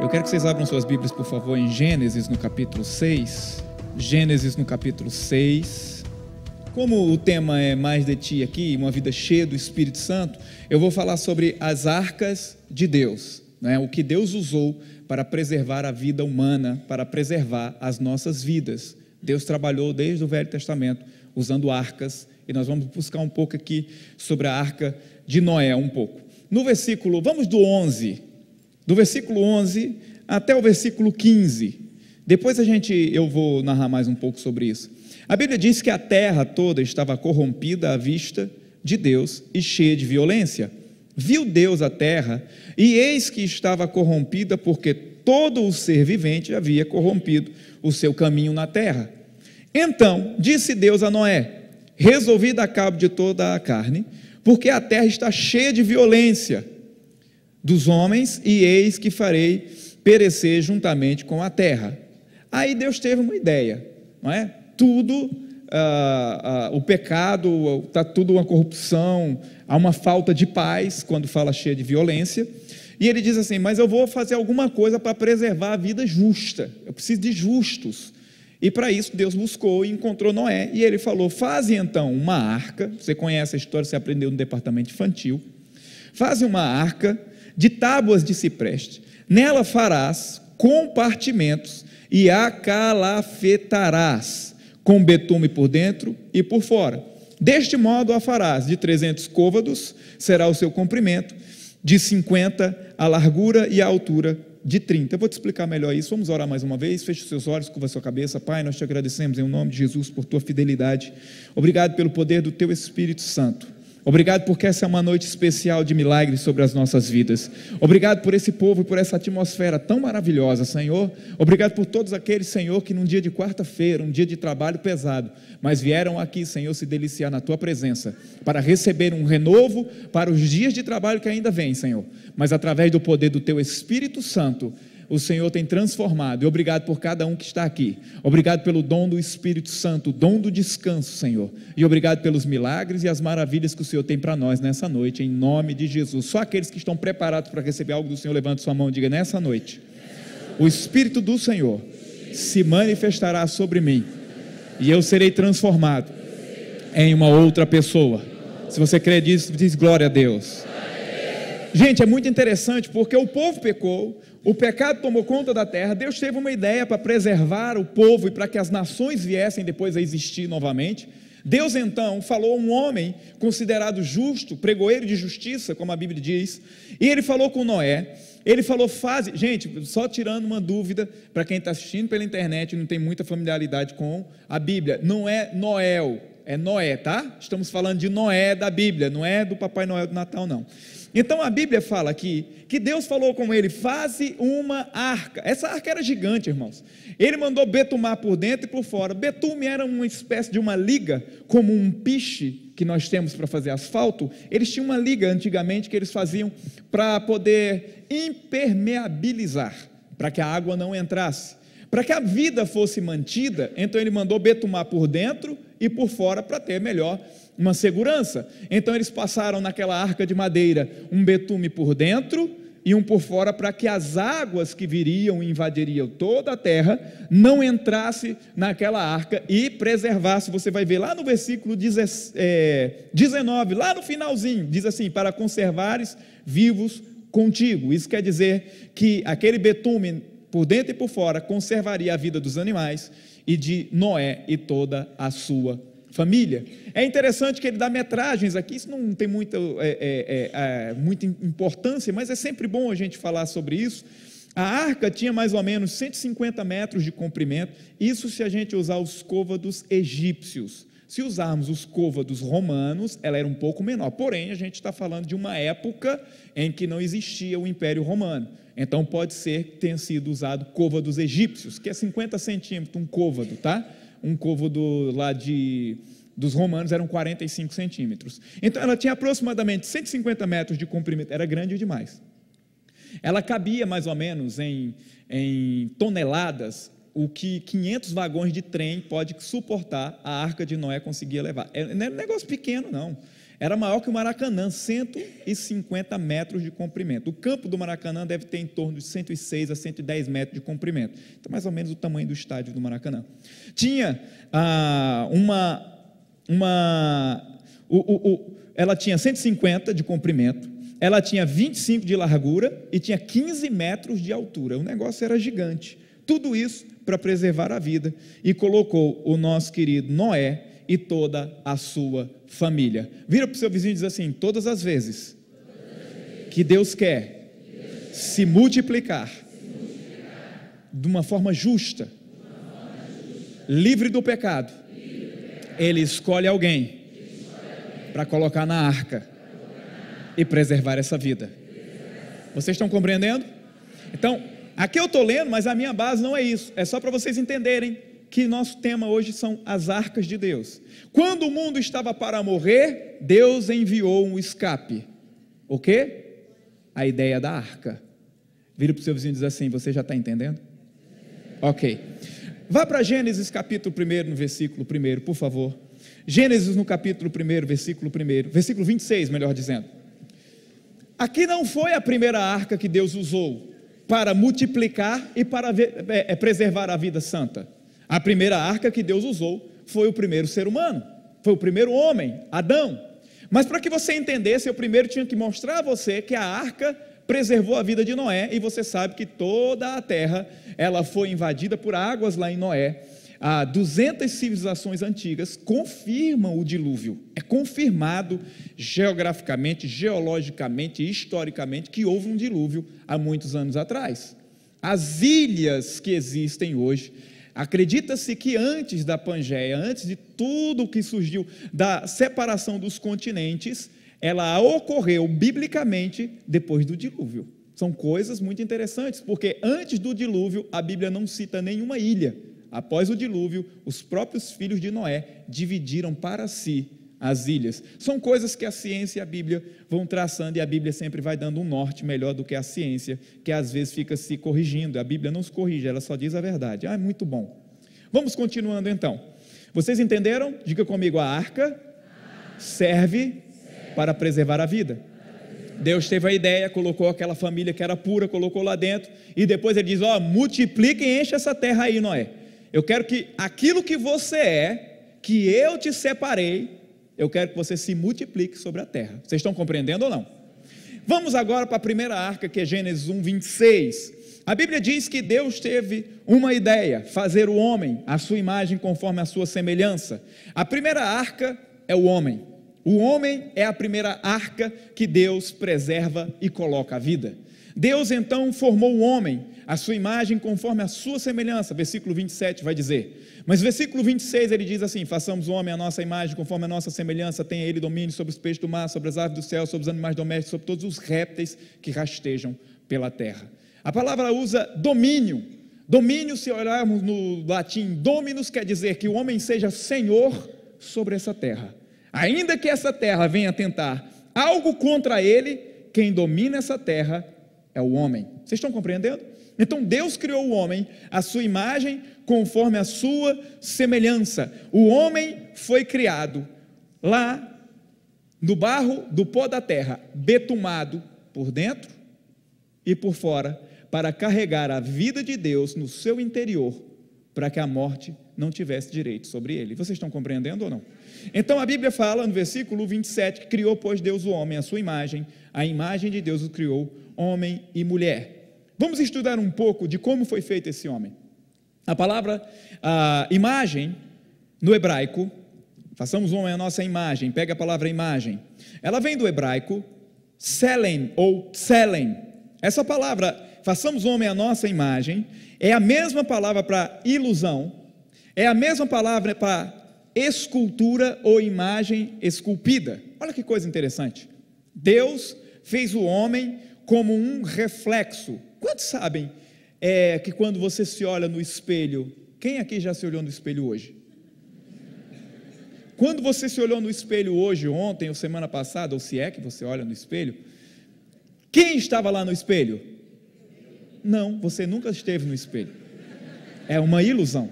Eu quero que vocês abram suas Bíblias, por favor, em Gênesis, no capítulo 6. Gênesis, no capítulo 6. Como o tema é Mais de Ti aqui, uma vida cheia do Espírito Santo, eu vou falar sobre as arcas de Deus, né? o que Deus usou para preservar a vida humana, para preservar as nossas vidas. Deus trabalhou desde o Velho Testamento usando arcas, e nós vamos buscar um pouco aqui sobre a arca de Noé, um pouco. No versículo, vamos do 11 do versículo 11 até o versículo 15. Depois a gente eu vou narrar mais um pouco sobre isso. A Bíblia diz que a terra toda estava corrompida à vista de Deus e cheia de violência. Viu Deus a terra, e eis que estava corrompida, porque todo o ser vivente havia corrompido o seu caminho na terra. Então disse Deus a Noé: Resolvi dar cabo de toda a carne, porque a terra está cheia de violência dos homens, e eis que farei perecer juntamente com a terra. Aí Deus teve uma ideia, não é? Tudo, ah, ah, o pecado, está tudo uma corrupção, há uma falta de paz quando fala cheia de violência. E ele diz assim: Mas eu vou fazer alguma coisa para preservar a vida justa, eu preciso de justos. E para isso Deus buscou e encontrou Noé, e ele falou: Faze então uma arca. Você conhece a história, você aprendeu no departamento infantil. Faze uma arca de tábuas de cipreste. Nela farás compartimentos e a calafetarás com betume por dentro e por fora. Deste modo a farás de 300 côvados, será o seu comprimento, de 50 a largura e a altura de 30. Eu vou te explicar melhor isso. Vamos orar mais uma vez. Feche os seus olhos, curva a sua cabeça. Pai, nós te agradecemos em nome de Jesus por tua fidelidade. Obrigado pelo poder do teu Espírito Santo Obrigado porque essa é uma noite especial de milagres sobre as nossas vidas. Obrigado por esse povo e por essa atmosfera tão maravilhosa, Senhor. Obrigado por todos aqueles, Senhor, que num dia de quarta-feira, um dia de trabalho pesado, mas vieram aqui, Senhor, se deliciar na tua presença, para receber um renovo para os dias de trabalho que ainda vem, Senhor. Mas através do poder do teu Espírito Santo, o Senhor tem transformado. E obrigado por cada um que está aqui. Obrigado pelo dom do Espírito Santo, o dom do descanso, Senhor. E obrigado pelos milagres e as maravilhas que o Senhor tem para nós nessa noite, em nome de Jesus. Só aqueles que estão preparados para receber algo do Senhor, levante sua mão e diga: nessa noite, o Espírito do Senhor se manifestará sobre mim e eu serei transformado em uma outra pessoa. Se você crê disso, diz glória a Deus. Gente, é muito interessante porque o povo pecou, o pecado tomou conta da terra. Deus teve uma ideia para preservar o povo e para que as nações viessem depois a existir novamente. Deus então falou a um homem considerado justo, pregoeiro de justiça, como a Bíblia diz, e ele falou com Noé. Ele falou, faz. Gente, só tirando uma dúvida para quem está assistindo pela internet e não tem muita familiaridade com a Bíblia. Não é Noel, é Noé, tá? Estamos falando de Noé da Bíblia, não é do Papai Noel do Natal, não. Então a Bíblia fala aqui que Deus falou com ele: faze uma arca. Essa arca era gigante, irmãos. Ele mandou betumar por dentro e por fora. Betume era uma espécie de uma liga, como um piche que nós temos para fazer asfalto. Eles tinham uma liga antigamente que eles faziam para poder impermeabilizar, para que a água não entrasse. Para que a vida fosse mantida, então ele mandou betumar por dentro e por fora para ter melhor uma segurança. Então eles passaram naquela arca de madeira um betume por dentro e um por fora para que as águas que viriam e invadiriam toda a terra não entrasse naquela arca e preservasse. Você vai ver lá no versículo 19, é, lá no finalzinho, diz assim: para conservares vivos contigo. Isso quer dizer que aquele betume por dentro e por fora, conservaria a vida dos animais e de Noé e toda a sua família. É interessante que ele dá metragens aqui, isso não tem muita, é, é, é, é, muita importância, mas é sempre bom a gente falar sobre isso. A arca tinha mais ou menos 150 metros de comprimento, isso se a gente usar os côvados egípcios. Se usarmos os côvados romanos, ela era um pouco menor. Porém, a gente está falando de uma época em que não existia o Império Romano. Então pode ser que tenha sido usado cova dos egípcios, que é 50 centímetros, um côvado, tá? Um côvado lá de, dos romanos eram 45 centímetros. Então ela tinha aproximadamente 150 metros de comprimento, era grande demais. Ela cabia mais ou menos em, em toneladas o que 500 vagões de trem pode suportar a arca de Noé conseguia levar. É, não é um negócio pequeno, não. Era maior que o Maracanã, 150 metros de comprimento. O campo do Maracanã deve ter em torno de 106 a 110 metros de comprimento. Então, mais ou menos o tamanho do estádio do Maracanã. Tinha ah, uma. uma o, o, o, ela tinha 150 de comprimento, ela tinha 25 de largura e tinha 15 metros de altura. O negócio era gigante. Tudo isso para preservar a vida. E colocou o nosso querido Noé e toda a sua família. Vira para o seu vizinho e diz assim: todas as vezes que Deus quer se multiplicar de uma forma justa, livre do pecado, Ele escolhe alguém para colocar na arca e preservar essa vida. Vocês estão compreendendo? Então, aqui eu estou lendo, mas a minha base não é isso, é só para vocês entenderem que nosso tema hoje são as arcas de Deus. Quando o mundo estava para morrer, Deus enviou um escape. O quê? A ideia da arca. Vira para o seu vizinho e diz assim: Você já está entendendo? Ok. Vá para Gênesis capítulo 1, no versículo 1, por favor. Gênesis no capítulo 1, versículo 1, versículo 26, melhor dizendo. Aqui não foi a primeira arca que Deus usou para multiplicar e para é, é, preservar a vida santa. A primeira arca que Deus usou foi o primeiro ser humano, foi o primeiro homem, Adão. Mas para que você entendesse, eu primeiro tinha que mostrar a você que a arca preservou a vida de Noé, e você sabe que toda a terra ela foi invadida por águas lá em Noé. Ah, 200 civilizações antigas confirmam o dilúvio. É confirmado geograficamente, geologicamente, historicamente que houve um dilúvio há muitos anos atrás. As ilhas que existem hoje, Acredita-se que antes da Pangeia, antes de tudo o que surgiu da separação dos continentes, ela ocorreu biblicamente depois do dilúvio. São coisas muito interessantes, porque antes do dilúvio a Bíblia não cita nenhuma ilha. Após o dilúvio, os próprios filhos de Noé dividiram para si as ilhas. São coisas que a ciência e a Bíblia vão traçando e a Bíblia sempre vai dando um norte melhor do que a ciência, que às vezes fica se corrigindo. A Bíblia não se corrige, ela só diz a verdade. Ah, é muito bom. Vamos continuando então. Vocês entenderam? Diga comigo: a arca serve para preservar a vida. Deus teve a ideia, colocou aquela família que era pura, colocou lá dentro, e depois ele diz: Ó, oh, multiplica e enche essa terra aí, Noé. Eu quero que aquilo que você é, que eu te separei, eu quero que você se multiplique sobre a terra. Vocês estão compreendendo ou não? Vamos agora para a primeira arca, que é Gênesis 1, 26. A Bíblia diz que Deus teve uma ideia: fazer o homem à sua imagem conforme a sua semelhança. A primeira arca é o homem. O homem é a primeira arca que Deus preserva e coloca a vida. Deus então formou o homem, a sua imagem conforme a sua semelhança, versículo 27 vai dizer. Mas versículo 26 ele diz assim: Façamos o homem a nossa imagem, conforme a nossa semelhança, tenha ele domínio sobre os peixes do mar, sobre as aves do céu, sobre os animais domésticos, sobre todos os répteis que rastejam pela terra. A palavra usa domínio. Domínio, se olharmos no latim, dominus quer dizer que o homem seja senhor sobre essa terra. Ainda que essa terra venha tentar algo contra ele, quem domina essa terra é o homem. Vocês estão compreendendo? Então Deus criou o homem à sua imagem, conforme a sua semelhança. O homem foi criado lá no barro do pó da terra, betumado por dentro e por fora, para carregar a vida de Deus no seu interior, para que a morte não tivesse direito sobre ele. Vocês estão compreendendo ou não? Então a Bíblia fala no versículo 27 que criou, pois Deus o homem à sua imagem, a imagem de Deus o criou, homem e mulher. Vamos estudar um pouco de como foi feito esse homem. A palavra a imagem no hebraico, façamos homem é a nossa imagem, pega a palavra imagem. Ela vem do hebraico selen ou tselen. Essa palavra, façamos homem é a nossa imagem, é a mesma palavra para ilusão, é a mesma palavra para escultura ou imagem esculpida. Olha que coisa interessante. Deus fez o homem como um reflexo. Quantos sabem é, que quando você se olha no espelho, quem aqui já se olhou no espelho hoje? Quando você se olhou no espelho hoje, ontem ou semana passada, ou se é que você olha no espelho, quem estava lá no espelho? Não, você nunca esteve no espelho. É uma ilusão.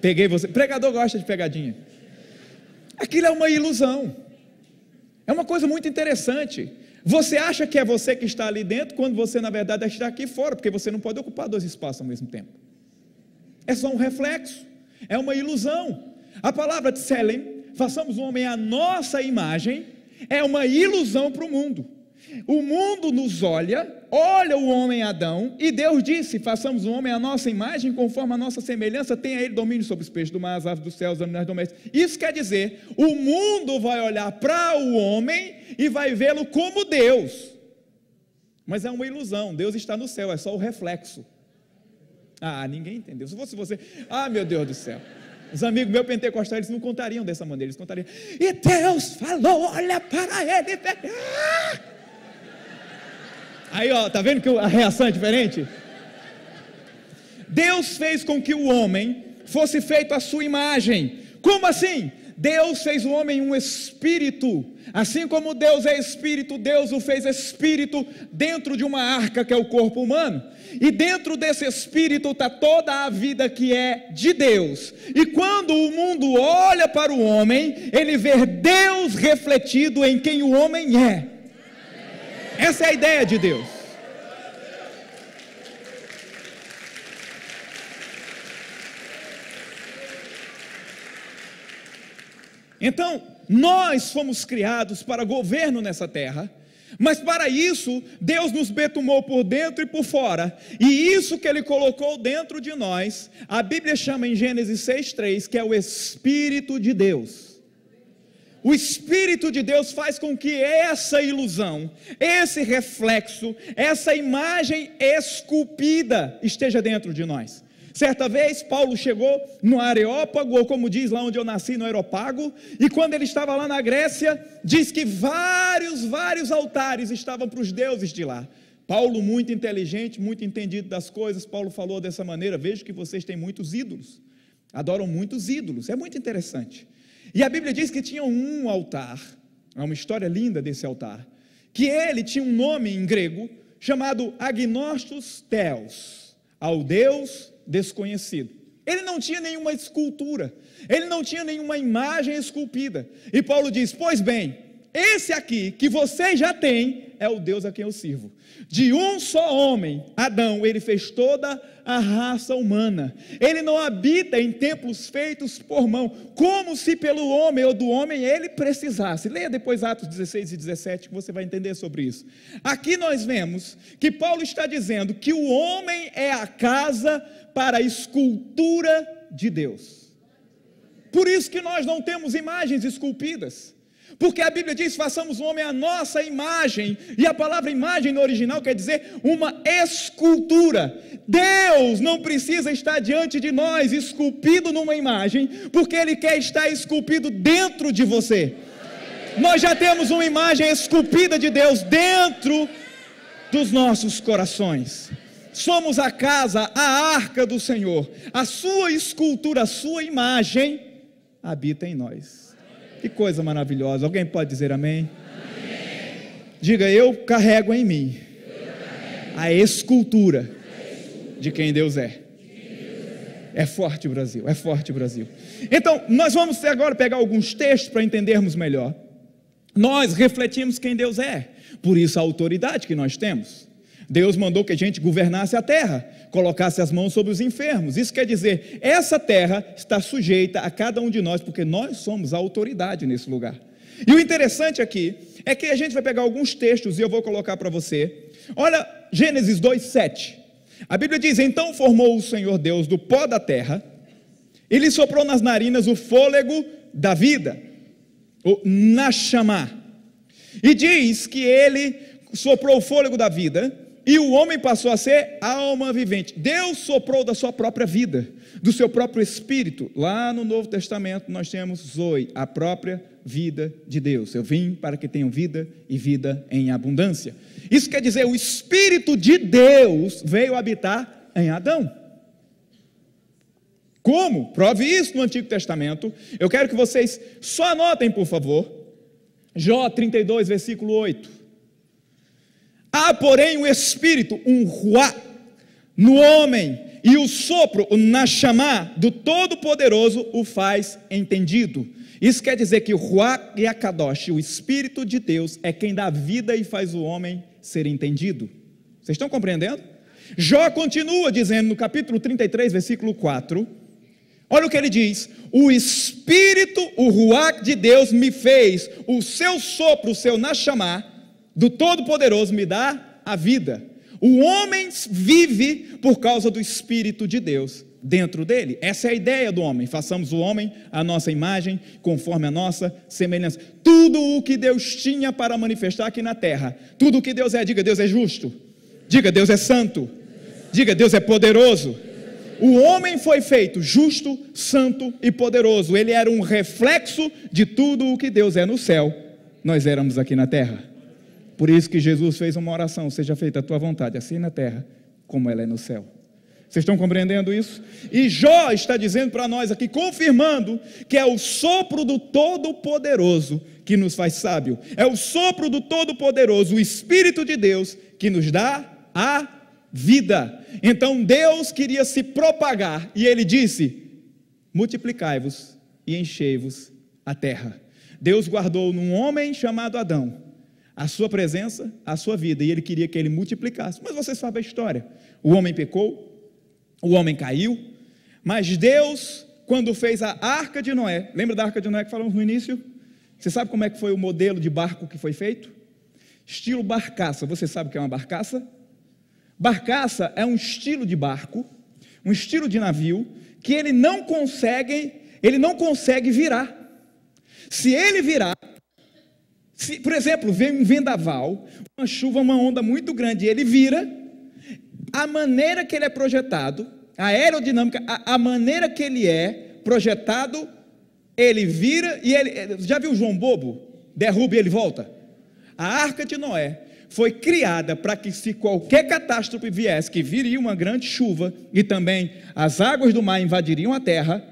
Peguei você. Pregador gosta de pegadinha. Aquilo é uma ilusão. É uma coisa muito interessante. Você acha que é você que está ali dentro, quando você na verdade está aqui fora, porque você não pode ocupar dois espaços ao mesmo tempo. É só um reflexo, é uma ilusão. A palavra de Selem, façamos o homem à nossa imagem, é uma ilusão para o mundo. O mundo nos olha, olha o homem Adão, e Deus disse: façamos o homem à nossa imagem, conforme a nossa semelhança, tenha ele domínio sobre os peixes do mar, as aves dos céus, os animais domésticos. Isso quer dizer, o mundo vai olhar para o homem e vai vê-lo como Deus. Mas é uma ilusão, Deus está no céu, é só o reflexo. Ah, ninguém entendeu. Se fosse você, ah, meu Deus do céu. Os amigos meus pentecostais eles não contariam dessa maneira, eles contariam. E Deus falou: olha para ele. Ah! Aí, ó, tá vendo que a reação é diferente? Deus fez com que o homem fosse feito à sua imagem. Como assim? Deus fez o homem um espírito. Assim como Deus é espírito, Deus o fez espírito dentro de uma arca que é o corpo humano. E dentro desse espírito está toda a vida que é de Deus. E quando o mundo olha para o homem, ele vê Deus refletido em quem o homem é. Essa é a ideia de Deus. Então, nós fomos criados para governo nessa terra, mas para isso, Deus nos betumou por dentro e por fora, e isso que Ele colocou dentro de nós, a Bíblia chama em Gênesis 6,3 que é o Espírito de Deus. O Espírito de Deus faz com que essa ilusão, esse reflexo, essa imagem esculpida esteja dentro de nós. Certa vez, Paulo chegou no Areópago, ou como diz lá onde eu nasci, no Aeropago, e quando ele estava lá na Grécia, diz que vários, vários altares estavam para os deuses de lá. Paulo, muito inteligente, muito entendido das coisas, Paulo falou dessa maneira: vejo que vocês têm muitos ídolos, adoram muitos ídolos, é muito interessante. E a Bíblia diz que tinha um altar, há é uma história linda desse altar, que ele tinha um nome em grego chamado Agnostos Theos, ao Deus desconhecido. Ele não tinha nenhuma escultura, ele não tinha nenhuma imagem esculpida. E Paulo diz: Pois bem, esse aqui que vocês já têm é o Deus a quem eu sirvo. De um só homem, Adão, ele fez toda a raça humana. Ele não habita em templos feitos por mão, como se pelo homem ou do homem ele precisasse. Leia depois Atos 16 e 17 que você vai entender sobre isso. Aqui nós vemos que Paulo está dizendo que o homem é a casa para a escultura de Deus. Por isso que nós não temos imagens esculpidas. Porque a Bíblia diz: façamos o homem a nossa imagem. E a palavra imagem no original quer dizer uma escultura. Deus não precisa estar diante de nós esculpido numa imagem, porque Ele quer estar esculpido dentro de você. Nós já temos uma imagem esculpida de Deus dentro dos nossos corações. Somos a casa, a arca do Senhor. A sua escultura, a sua imagem habita em nós. Que coisa maravilhosa. Alguém pode dizer amém? amém. Diga, eu carrego em mim A, escultura a escultura de quem Deus é. É forte, Brasil, é forte, Brasil. Então, nós vamos agora pegar alguns textos para entendermos melhor. Nós refletimos quem Deus é, por isso a autoridade que nós temos. Deus mandou que a gente governasse a terra, colocasse as mãos sobre os enfermos. Isso quer dizer, essa terra está sujeita a cada um de nós, porque nós somos a autoridade nesse lugar. E o interessante aqui é que a gente vai pegar alguns textos e eu vou colocar para você. Olha Gênesis 2:7. A Bíblia diz: "Então formou o Senhor Deus do pó da terra, e lhe soprou nas narinas o fôlego da vida, o nashamá. E diz que ele soprou o fôlego da vida e o homem passou a ser alma vivente. Deus soprou da sua própria vida, do seu próprio espírito. Lá no Novo Testamento nós temos Zoe, a própria vida de Deus. Eu vim para que tenham vida e vida em abundância. Isso quer dizer, o espírito de Deus veio habitar em Adão. Como? Prove isso no Antigo Testamento. Eu quero que vocês só anotem, por favor. Jó 32, versículo 8. Há, porém, o espírito, um ruá, no homem, e o sopro, o nashamá, do Todo-Poderoso, o faz entendido. Isso quer dizer que o ruá e a kadosh, o espírito de Deus, é quem dá vida e faz o homem ser entendido. Vocês estão compreendendo? Jó continua dizendo no capítulo 33, versículo 4. Olha o que ele diz: O espírito, o ruach de Deus me fez, o seu sopro, o seu nashamá, do Todo-Poderoso me dá a vida. O homem vive por causa do Espírito de Deus dentro dele. Essa é a ideia do homem. Façamos o homem a nossa imagem, conforme a nossa semelhança. Tudo o que Deus tinha para manifestar aqui na terra, tudo o que Deus é, diga Deus é justo, diga Deus é santo, diga Deus é poderoso. O homem foi feito justo, santo e poderoso. Ele era um reflexo de tudo o que Deus é no céu. Nós éramos aqui na terra. Por isso que Jesus fez uma oração: seja feita a tua vontade, assim na terra como ela é no céu. Vocês estão compreendendo isso? E Jó está dizendo para nós aqui, confirmando que é o sopro do Todo-Poderoso que nos faz sábio. É o sopro do Todo-Poderoso, o Espírito de Deus, que nos dá a vida. Então Deus queria se propagar e ele disse: multiplicai-vos e enchei-vos a terra. Deus guardou num homem chamado Adão a sua presença, a sua vida, e ele queria que ele multiplicasse. Mas você sabe a história: o homem pecou, o homem caiu, mas Deus, quando fez a arca de Noé, lembra da arca de Noé que falamos no início? Você sabe como é que foi o modelo de barco que foi feito? Estilo barcaça. Você sabe o que é uma barcaça? Barcaça é um estilo de barco, um estilo de navio que ele não consegue, ele não consegue virar. Se ele virar, se, por exemplo, vem um vendaval, uma chuva, uma onda muito grande, ele vira, a maneira que ele é projetado, a aerodinâmica, a, a maneira que ele é projetado, ele vira e ele. Eh, já viu o João Bobo? Derruba e ele volta. A arca de Noé foi criada para que, se qualquer catástrofe viesse, que viria uma grande chuva e também as águas do mar invadiriam a terra,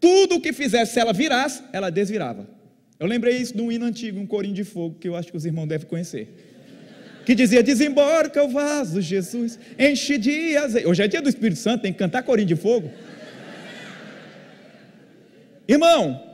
tudo o que fizesse, se ela virasse, ela desvirava. Eu lembrei isso de um hino antigo, um corinho de fogo, que eu acho que os irmãos devem conhecer. Que dizia: Desembarca o vaso, Jesus, enche de azeite. Hoje é dia do Espírito Santo, tem que cantar corinho de fogo. Irmão,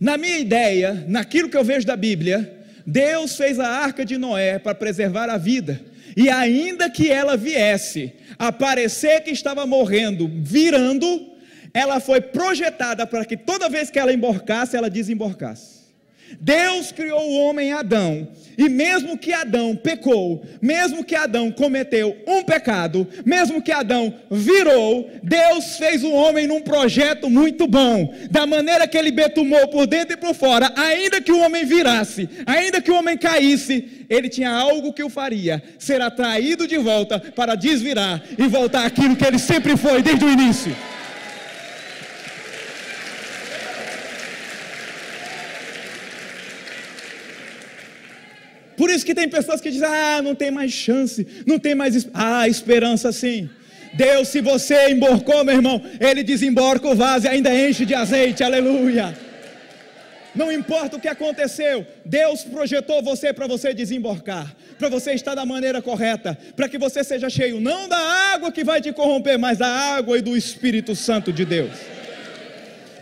na minha ideia, naquilo que eu vejo da Bíblia, Deus fez a arca de Noé para preservar a vida. E ainda que ela viesse a parecer que estava morrendo, virando, ela foi projetada para que toda vez que ela emborcasse, ela desemborcasse. Deus criou o homem Adão, e mesmo que Adão pecou, mesmo que Adão cometeu um pecado, mesmo que Adão virou, Deus fez o homem num projeto muito bom, da maneira que ele betumou por dentro e por fora, ainda que o homem virasse, ainda que o homem caísse, ele tinha algo que o faria ser atraído de volta para desvirar e voltar aquilo que ele sempre foi desde o início. Por isso que tem pessoas que dizem: ah, não tem mais chance, não tem mais. Ah, esperança sim. Deus, se você emborcou, meu irmão, Ele desemborca o vaso e ainda enche de azeite, aleluia. Não importa o que aconteceu, Deus projetou você para você desemborcar, para você estar da maneira correta, para que você seja cheio, não da água que vai te corromper, mas da água e do Espírito Santo de Deus.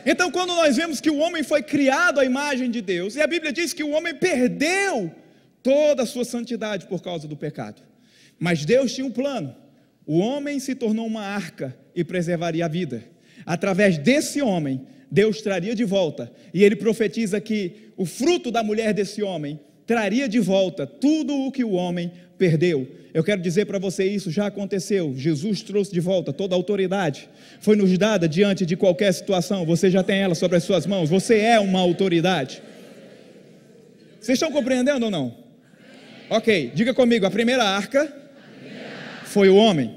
Então, quando nós vemos que o homem foi criado à imagem de Deus, e a Bíblia diz que o homem perdeu toda a sua santidade por causa do pecado. Mas Deus tinha um plano. O homem se tornou uma arca e preservaria a vida. Através desse homem, Deus traria de volta. E ele profetiza que o fruto da mulher desse homem traria de volta tudo o que o homem perdeu. Eu quero dizer para você isso já aconteceu. Jesus trouxe de volta toda a autoridade. Foi nos dada diante de qualquer situação. Você já tem ela sobre as suas mãos. Você é uma autoridade. Vocês estão compreendendo ou não? Ok, diga comigo, a primeira arca, a primeira arca foi, o foi o homem.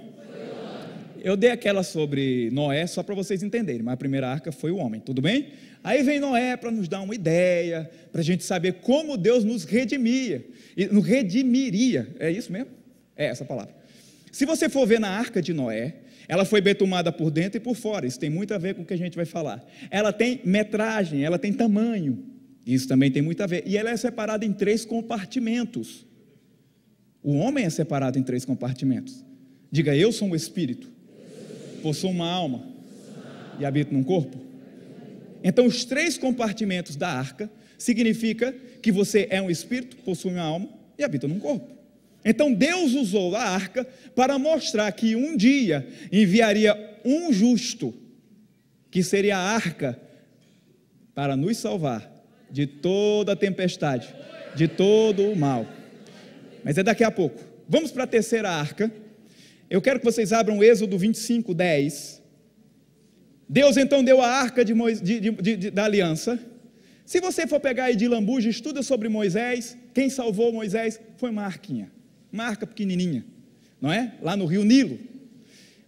Eu dei aquela sobre Noé só para vocês entenderem, mas a primeira arca foi o homem, tudo bem? Aí vem Noé para nos dar uma ideia, para a gente saber como Deus nos redimia, nos redimiria, é isso mesmo? É essa palavra. Se você for ver na arca de Noé, ela foi betumada por dentro e por fora. Isso tem muito a ver com o que a gente vai falar. Ela tem metragem, ela tem tamanho. Isso também tem muito a ver. E ela é separada em três compartimentos. O homem é separado em três compartimentos. Diga, eu sou um espírito, possuo uma alma e habito num corpo. Então, os três compartimentos da arca significa que você é um espírito, possui uma alma e habita num corpo. Então, Deus usou a arca para mostrar que um dia enviaria um justo, que seria a arca, para nos salvar de toda a tempestade, de todo o mal mas é daqui a pouco. Vamos para a terceira arca. Eu quero que vocês abram Êxodo 25, 10. Deus então deu a arca de Mois, de, de, da aliança. Se você for pegar aí de lambuja, estuda sobre Moisés, quem salvou Moisés foi uma arquinha, uma arca pequenininha, não é? Lá no rio Nilo.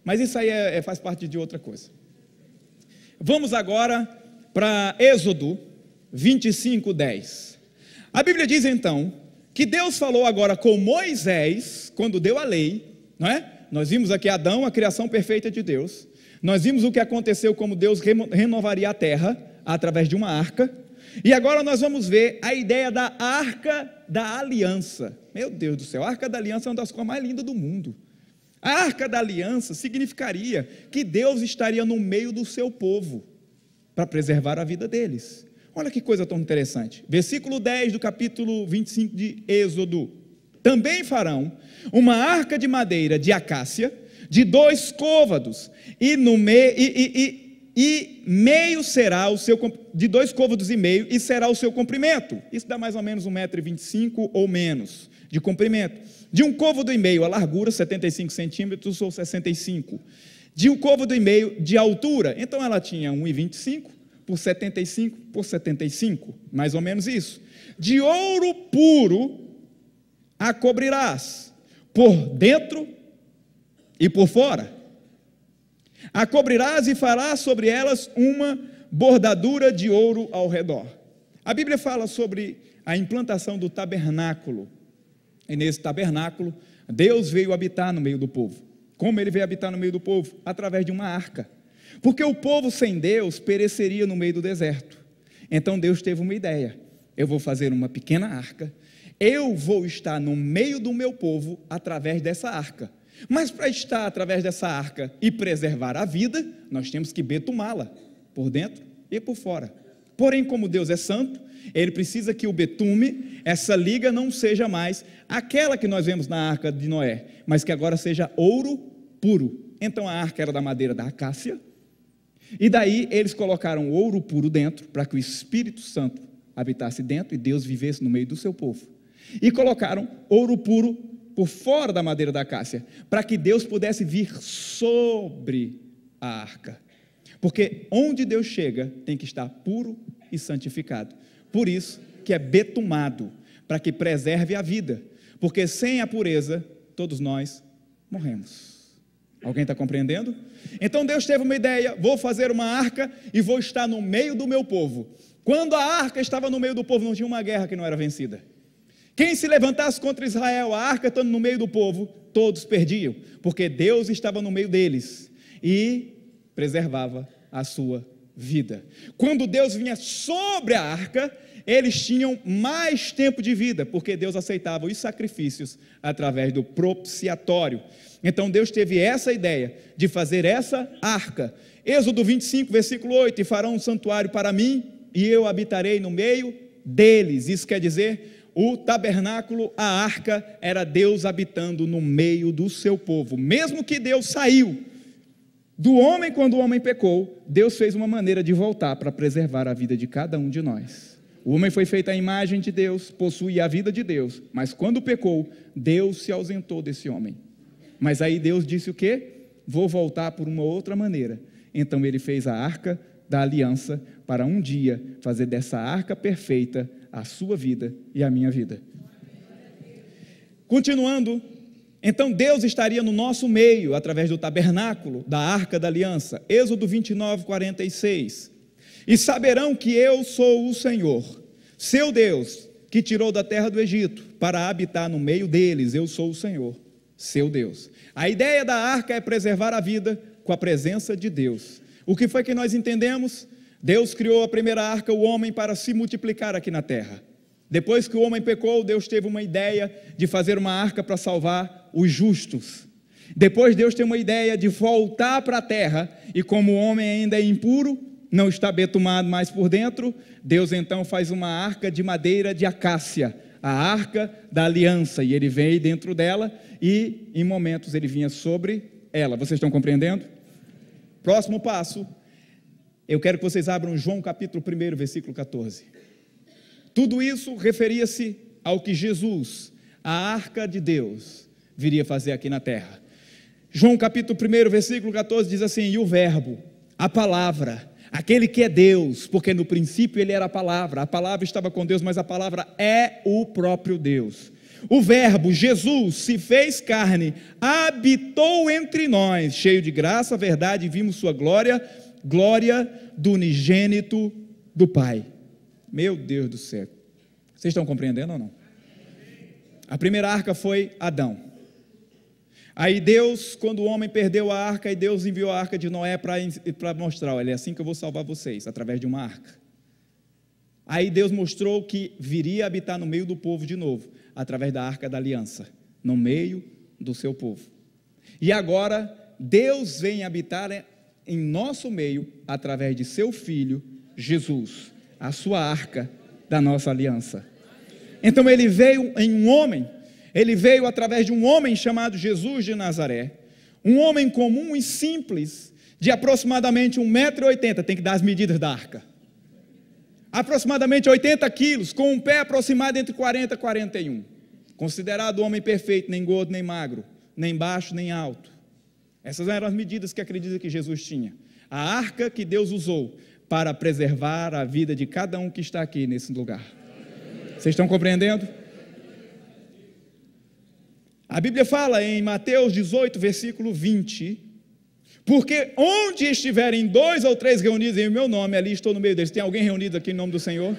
Mas isso aí é, é, faz parte de outra coisa. Vamos agora para Êxodo 25, 10. A Bíblia diz então que Deus falou agora com Moisés, quando deu a lei, não é? Nós vimos aqui Adão, a criação perfeita de Deus. Nós vimos o que aconteceu, como Deus renovaria a terra através de uma arca. E agora nós vamos ver a ideia da arca da aliança. Meu Deus do céu, a arca da aliança é uma das coisas mais lindas do mundo. A arca da aliança significaria que Deus estaria no meio do seu povo para preservar a vida deles. Olha que coisa tão interessante. Versículo 10 do capítulo 25 de Êxodo. Também farão uma arca de madeira de acácia, de dois côvados, e no meio. E, e, e, e, meio será o seu de dois côvados e meio e será o seu comprimento. Isso dá mais ou menos 1,25m ou menos de comprimento. De um côvado e meio a largura, 75 centímetros ou 65. De um côvado e meio de altura. Então ela tinha 1,25 por 75 por 75, mais ou menos isso. De ouro puro a cobrirás, por dentro e por fora. A cobrirás e farás sobre elas uma bordadura de ouro ao redor. A Bíblia fala sobre a implantação do tabernáculo. E nesse tabernáculo, Deus veio habitar no meio do povo. Como ele veio habitar no meio do povo? Através de uma arca. Porque o povo sem Deus pereceria no meio do deserto. Então Deus teve uma ideia: eu vou fazer uma pequena arca, eu vou estar no meio do meu povo através dessa arca. Mas para estar através dessa arca e preservar a vida, nós temos que betumá-la, por dentro e por fora. Porém, como Deus é santo, ele precisa que o betume, essa liga, não seja mais aquela que nós vemos na arca de Noé, mas que agora seja ouro puro. Então a arca era da madeira da acácia, e daí eles colocaram ouro puro dentro, para que o Espírito Santo habitasse dentro e Deus vivesse no meio do seu povo. E colocaram ouro puro por fora da madeira da cássia, para que Deus pudesse vir sobre a arca. Porque onde Deus chega tem que estar puro e santificado. Por isso que é betumado, para que preserve a vida. Porque sem a pureza, todos nós morremos. Alguém está compreendendo? Então Deus teve uma ideia: vou fazer uma arca e vou estar no meio do meu povo. Quando a arca estava no meio do povo, não tinha uma guerra que não era vencida. Quem se levantasse contra Israel, a arca estando no meio do povo, todos perdiam, porque Deus estava no meio deles e preservava a sua vida. Quando Deus vinha sobre a arca, eles tinham mais tempo de vida, porque Deus aceitava os sacrifícios através do propiciatório. Então Deus teve essa ideia de fazer essa arca. Êxodo 25, versículo 8: E farão um santuário para mim, e eu habitarei no meio deles. Isso quer dizer, o tabernáculo, a arca, era Deus habitando no meio do seu povo. Mesmo que Deus saiu do homem quando o homem pecou, Deus fez uma maneira de voltar para preservar a vida de cada um de nós. O homem foi feito à imagem de Deus, possui a vida de Deus, mas quando pecou, Deus se ausentou desse homem. Mas aí Deus disse o quê? Vou voltar por uma outra maneira. Então ele fez a arca da aliança para um dia fazer dessa arca perfeita a sua vida e a minha vida. Continuando, então Deus estaria no nosso meio através do tabernáculo, da arca da aliança. Êxodo 29, 46. E saberão que eu sou o Senhor, seu Deus, que tirou da terra do Egito para habitar no meio deles. Eu sou o Senhor seu Deus. A ideia da arca é preservar a vida com a presença de Deus. O que foi que nós entendemos? Deus criou a primeira arca, o homem, para se multiplicar aqui na terra. Depois que o homem pecou, Deus teve uma ideia de fazer uma arca para salvar os justos. Depois Deus tem uma ideia de voltar para a terra, e como o homem ainda é impuro, não está betumado mais por dentro, Deus então faz uma arca de madeira de acácia a arca da aliança, e ele veio dentro dela, e em momentos ele vinha sobre ela. Vocês estão compreendendo? Próximo passo, eu quero que vocês abram João capítulo 1, versículo 14. Tudo isso referia-se ao que Jesus, a arca de Deus, viria fazer aqui na terra. João capítulo 1, versículo 14 diz assim: E o Verbo, a palavra, Aquele que é Deus, porque no princípio ele era a palavra, a palavra estava com Deus, mas a palavra é o próprio Deus. O Verbo, Jesus, se fez carne, habitou entre nós, cheio de graça, verdade, vimos sua glória, glória do unigênito do Pai. Meu Deus do céu. Vocês estão compreendendo ou não? A primeira arca foi Adão. Aí Deus, quando o homem perdeu a arca, e Deus enviou a arca de Noé para mostrar: olha, é assim que eu vou salvar vocês, através de uma arca. Aí Deus mostrou que viria habitar no meio do povo de novo, através da arca da aliança, no meio do seu povo. E agora, Deus vem habitar em nosso meio, através de seu filho, Jesus, a sua arca da nossa aliança. Então ele veio em um homem ele veio através de um homem chamado Jesus de Nazaré, um homem comum e simples, de aproximadamente 1,80m, tem que dar as medidas da arca. Aproximadamente 80 quilos, com um pé aproximado entre 40 e 41. Considerado homem perfeito, nem gordo, nem magro, nem baixo, nem alto. Essas eram as medidas que acredita que Jesus tinha. A arca que Deus usou para preservar a vida de cada um que está aqui nesse lugar. Vocês estão compreendendo? A Bíblia fala em Mateus 18, versículo 20. Porque onde estiverem dois ou três reunidos em meu nome, ali estou no meio deles. Tem alguém reunido aqui em nome do Senhor?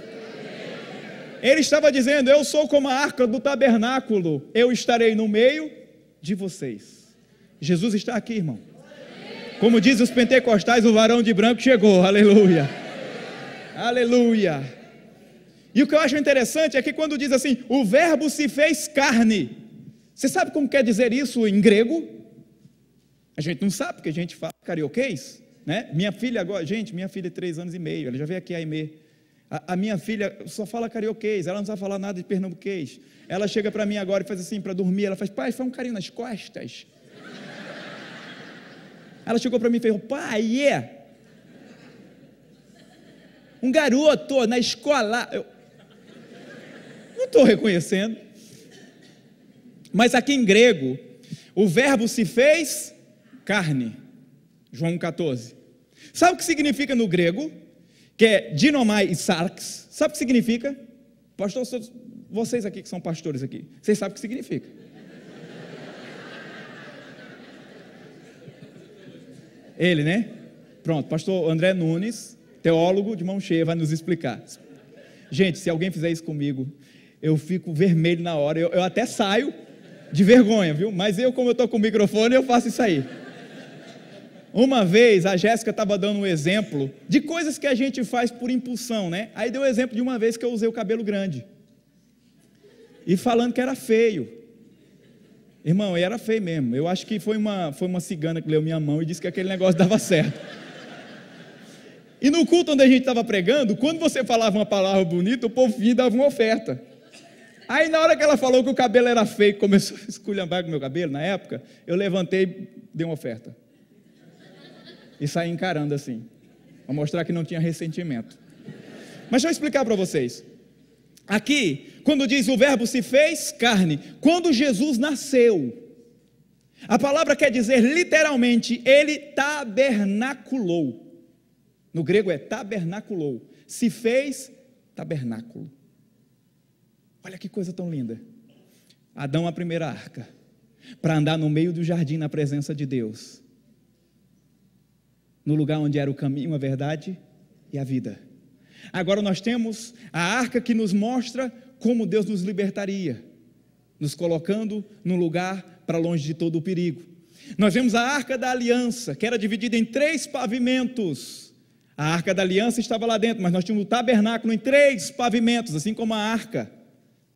Ele estava dizendo: Eu sou como a arca do tabernáculo, eu estarei no meio de vocês. Jesus está aqui, irmão. Como diz os pentecostais, o varão de branco chegou. Aleluia. Aleluia. E o que eu acho interessante é que quando diz assim: O Verbo se fez carne. Você sabe como quer dizer isso em grego? A gente não sabe, porque a gente fala carioquês, né? Minha filha agora, gente, minha filha é três anos e meio, ela já veio aqui a Aimee. A, a, minha filha só fala carioquês, ela não sabe falar nada de pernambuquês. Ela chega para mim agora e faz assim, para dormir, ela faz, pai, faz um carinho nas costas. Ela chegou para mim e fez, pai, yeah. É. um garoto na escola. Eu não estou reconhecendo. Mas aqui em grego, o verbo se fez carne. João 14. Sabe o que significa no grego? Que é dinomai e sarx. Sabe o que significa? Pastor, vocês aqui que são pastores aqui, vocês sabem o que significa. Ele, né? Pronto, pastor André Nunes, teólogo de mão cheia, vai nos explicar. Gente, se alguém fizer isso comigo, eu fico vermelho na hora, eu, eu até saio, de vergonha, viu? Mas eu, como eu estou com o microfone, eu faço isso aí. Uma vez a Jéssica estava dando um exemplo de coisas que a gente faz por impulsão, né? Aí deu o exemplo de uma vez que eu usei o cabelo grande. E falando que era feio. Irmão, era feio mesmo. Eu acho que foi uma, foi uma cigana que leu minha mão e disse que aquele negócio dava certo. E no culto onde a gente estava pregando, quando você falava uma palavra bonita, o povo vinha e dava uma oferta. Aí na hora que ela falou que o cabelo era feio, começou a esculhambar com meu cabelo na época, eu levantei, dei uma oferta. E saí encarando assim, para mostrar que não tinha ressentimento. Mas deixa eu explicar para vocês. Aqui, quando diz o verbo se fez carne, quando Jesus nasceu, a palavra quer dizer literalmente, ele tabernaculou. No grego é tabernaculou. Se fez tabernáculo. Olha que coisa tão linda. Adão a primeira arca, para andar no meio do jardim na presença de Deus. No lugar onde era o caminho, a verdade e a vida. Agora nós temos a arca que nos mostra como Deus nos libertaria, nos colocando num lugar para longe de todo o perigo. Nós vemos a arca da aliança, que era dividida em três pavimentos. A arca da aliança estava lá dentro, mas nós tínhamos o tabernáculo em três pavimentos, assim como a arca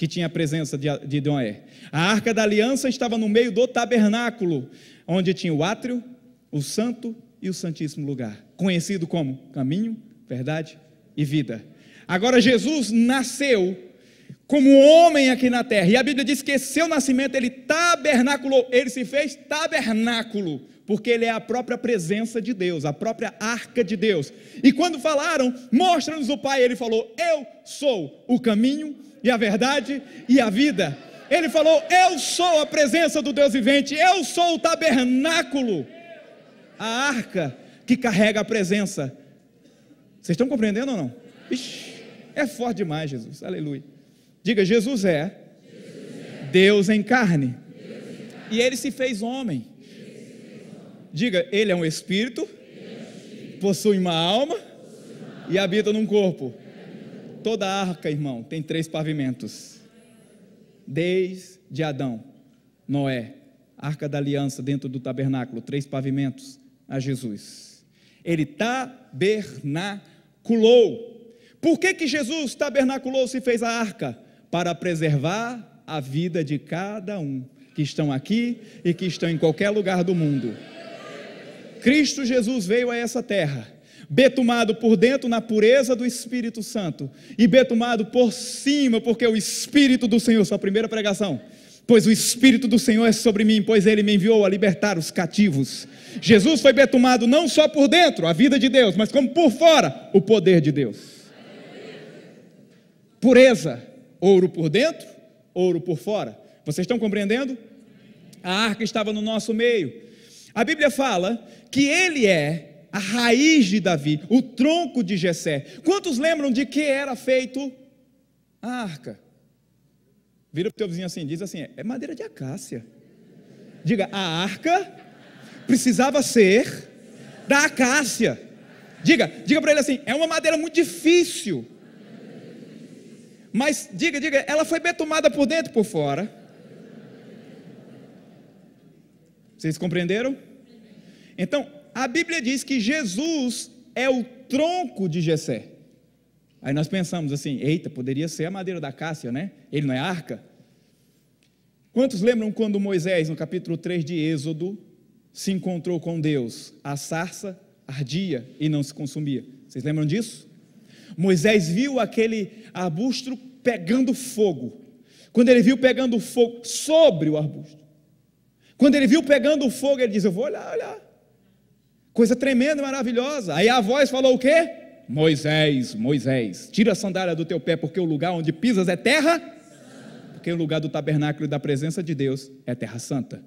que tinha a presença de Doé. A arca da aliança estava no meio do tabernáculo, onde tinha o átrio, o santo e o santíssimo lugar, conhecido como caminho, verdade e vida. Agora Jesus nasceu como homem aqui na terra. E a Bíblia diz que seu nascimento ele tabernaculou, ele se fez tabernáculo, porque ele é a própria presença de Deus, a própria arca de Deus. E quando falaram, mostra-nos o Pai, ele falou: Eu sou o caminho, e a verdade e a vida. Ele falou: Eu sou a presença do Deus vivente, eu sou o tabernáculo, a arca que carrega a presença. Vocês estão compreendendo ou não? Ixi, é forte demais, Jesus, aleluia. Diga: Jesus é, Deus em carne, e ele se fez homem. Diga: Ele é um espírito, possui uma alma e habita num corpo. Toda a arca, irmão, tem três pavimentos. Desde Adão, Noé, arca da aliança dentro do tabernáculo, três pavimentos a Jesus. Ele tabernaculou. Por que, que Jesus tabernaculou se fez a arca? Para preservar a vida de cada um que estão aqui e que estão em qualquer lugar do mundo. Cristo Jesus veio a essa terra betumado por dentro na pureza do Espírito Santo e betumado por cima, porque o Espírito do Senhor, sua primeira pregação. Pois o Espírito do Senhor é sobre mim, pois ele me enviou a libertar os cativos. Jesus foi betumado não só por dentro, a vida de Deus, mas como por fora, o poder de Deus. Pureza, ouro por dentro, ouro por fora. Vocês estão compreendendo? A arca estava no nosso meio. A Bíblia fala que ele é a raiz de Davi, o tronco de Jessé. Quantos lembram de que era feito a arca? Vira para o teu vizinho assim, diz assim, é madeira de acácia. Diga, a arca precisava ser da acácia. Diga, diga para ele assim, é uma madeira muito difícil. Mas diga, diga, ela foi betumada por dentro e por fora. Vocês compreenderam? Então, a Bíblia diz que Jesus é o tronco de Jessé. Aí nós pensamos assim, eita, poderia ser a madeira da Cássia, né? Ele não é arca? Quantos lembram quando Moisés, no capítulo 3 de Êxodo, se encontrou com Deus? A sarça ardia e não se consumia. Vocês lembram disso? Moisés viu aquele arbusto pegando fogo. Quando ele viu pegando fogo sobre o arbusto, quando ele viu pegando fogo, ele diz: Eu vou olhar, olhar. Coisa tremenda, maravilhosa. Aí a voz falou o quê? Moisés, Moisés, tira a sandália do teu pé, porque o lugar onde pisas é terra. Porque o lugar do tabernáculo e da presença de Deus é terra santa.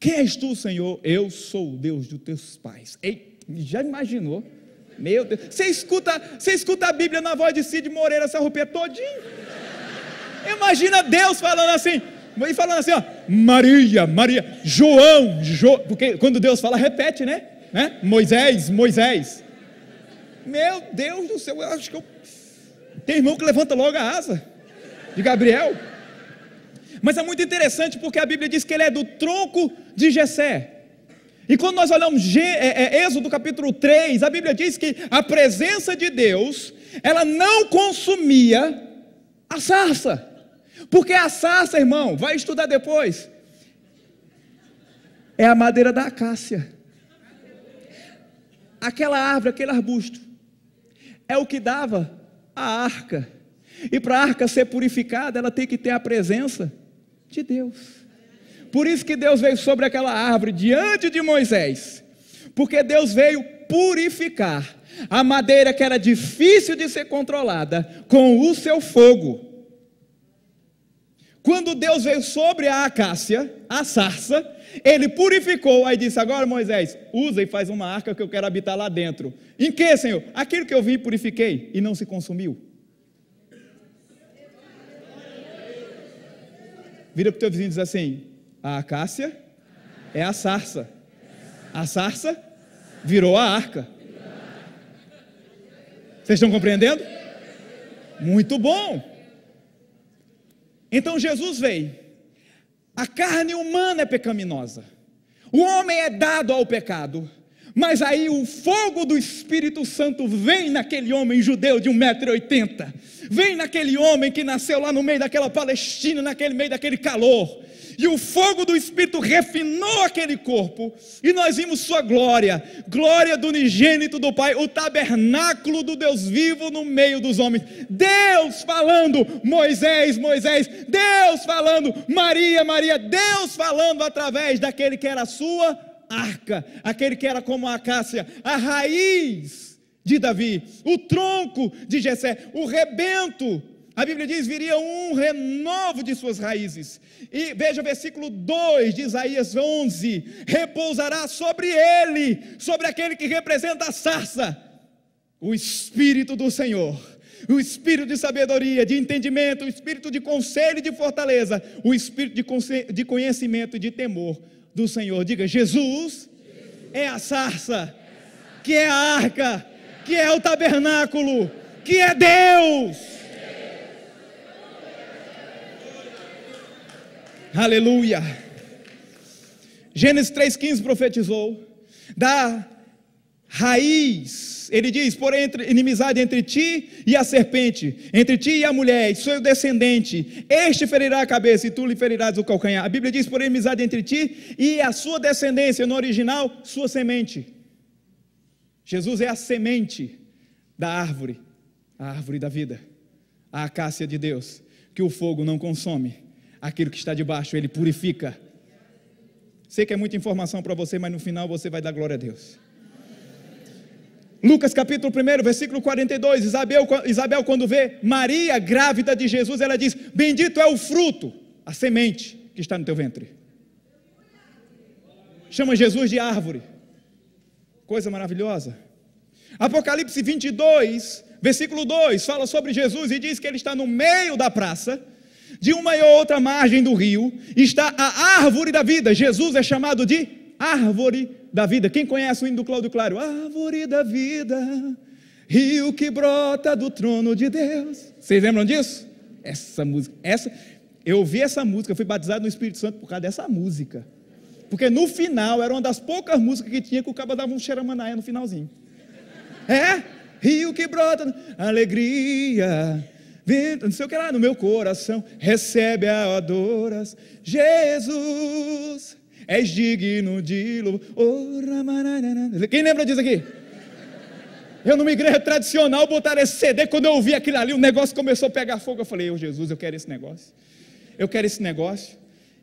Quem és tu, Senhor? Eu sou o Deus dos teus pais. Ei, já imaginou? Meu Deus. Você escuta, você escuta a Bíblia na voz de Cid Moreira, essa roupa todinho. Imagina Deus falando assim: e falando assim, ó, Maria, Maria, João, jo, porque quando Deus fala, repete, né? né? Moisés, Moisés. Meu Deus do céu, eu acho que eu. Tem irmão que levanta logo a asa de Gabriel. Mas é muito interessante porque a Bíblia diz que ele é do tronco de Jessé. E quando nós olhamos Gê, é, é, Êxodo capítulo 3, a Bíblia diz que a presença de Deus, ela não consumia a sarça. Porque a sarça, irmão, vai estudar depois. É a madeira da acácia. Aquela árvore, aquele arbusto. É o que dava a arca. E para a arca ser purificada, ela tem que ter a presença de Deus. Por isso que Deus veio sobre aquela árvore diante de Moisés. Porque Deus veio purificar a madeira que era difícil de ser controlada com o seu fogo. Quando Deus veio sobre a acácia, a sarça, ele purificou, aí disse: Agora, Moisés, usa e faz uma arca que eu quero habitar lá dentro. Em que, Senhor? Aquilo que eu vi e purifiquei e não se consumiu. Vira para o teu vizinho e diz assim: A acácia é a sarça. A sarça virou a arca. Vocês estão compreendendo? Muito bom. Então Jesus veio. A carne humana é pecaminosa. O homem é dado ao pecado. Mas aí o fogo do Espírito Santo vem naquele homem judeu de 1,80m, vem naquele homem que nasceu lá no meio daquela Palestina, naquele meio daquele calor. E o fogo do Espírito refinou aquele corpo, e nós vimos sua glória, glória do unigênito do Pai, o tabernáculo do Deus vivo no meio dos homens. Deus falando, Moisés, Moisés, Deus falando, Maria, Maria, Deus falando através daquele que era a sua arca, aquele que era como a acácia, a raiz de Davi, o tronco de Jessé, o rebento. A Bíblia diz: viria um renovo de suas raízes. E veja o versículo 2 de Isaías 11: repousará sobre ele, sobre aquele que representa a sarça, o Espírito do Senhor o espírito de sabedoria, de entendimento, o espírito de conselho e de fortaleza, o espírito de, de conhecimento e de temor do Senhor. Diga: Jesus, Jesus é a sarça, é que é a arca, que é o tabernáculo, que é Deus. Aleluia. Gênesis 3,15 profetizou da raiz. Ele diz: por entre, inimizade entre ti e a serpente, entre ti e a mulher, e seu descendente, este ferirá a cabeça e tu lhe ferirás o calcanhar. A Bíblia diz: por inimizade entre ti e a sua descendência, no original, sua semente. Jesus é a semente da árvore, a árvore da vida, a acácia de Deus, que o fogo não consome, aquilo que está debaixo, ele purifica. Sei que é muita informação para você, mas no final você vai dar glória a Deus. Lucas capítulo 1, versículo 42, Isabel, Isabel quando vê Maria grávida de Jesus, ela diz, bendito é o fruto, a semente que está no teu ventre, chama Jesus de árvore, coisa maravilhosa, Apocalipse 22, versículo 2, fala sobre Jesus e diz que ele está no meio da praça, de uma e outra margem do rio, está a árvore da vida, Jesus é chamado de árvore da vida. Quem conhece o hino do Cláudio Claro? Árvore da vida, rio que brota do trono de Deus. Vocês lembram disso? Essa música, essa, eu ouvi essa música, fui batizado no Espírito Santo por causa dessa música. Porque no final era uma das poucas músicas que tinha que o cabo dava um xeramanaia no finalzinho. É? Rio que brota, alegria, não sei o que lá, no meu coração, recebe a adoras, Jesus, és digno de louvor. Quem lembra disso aqui? Eu numa igreja tradicional botaram esse CD, quando eu ouvi aquilo ali, o negócio começou a pegar fogo. Eu falei, eu Jesus, eu quero esse negócio. Eu quero esse negócio.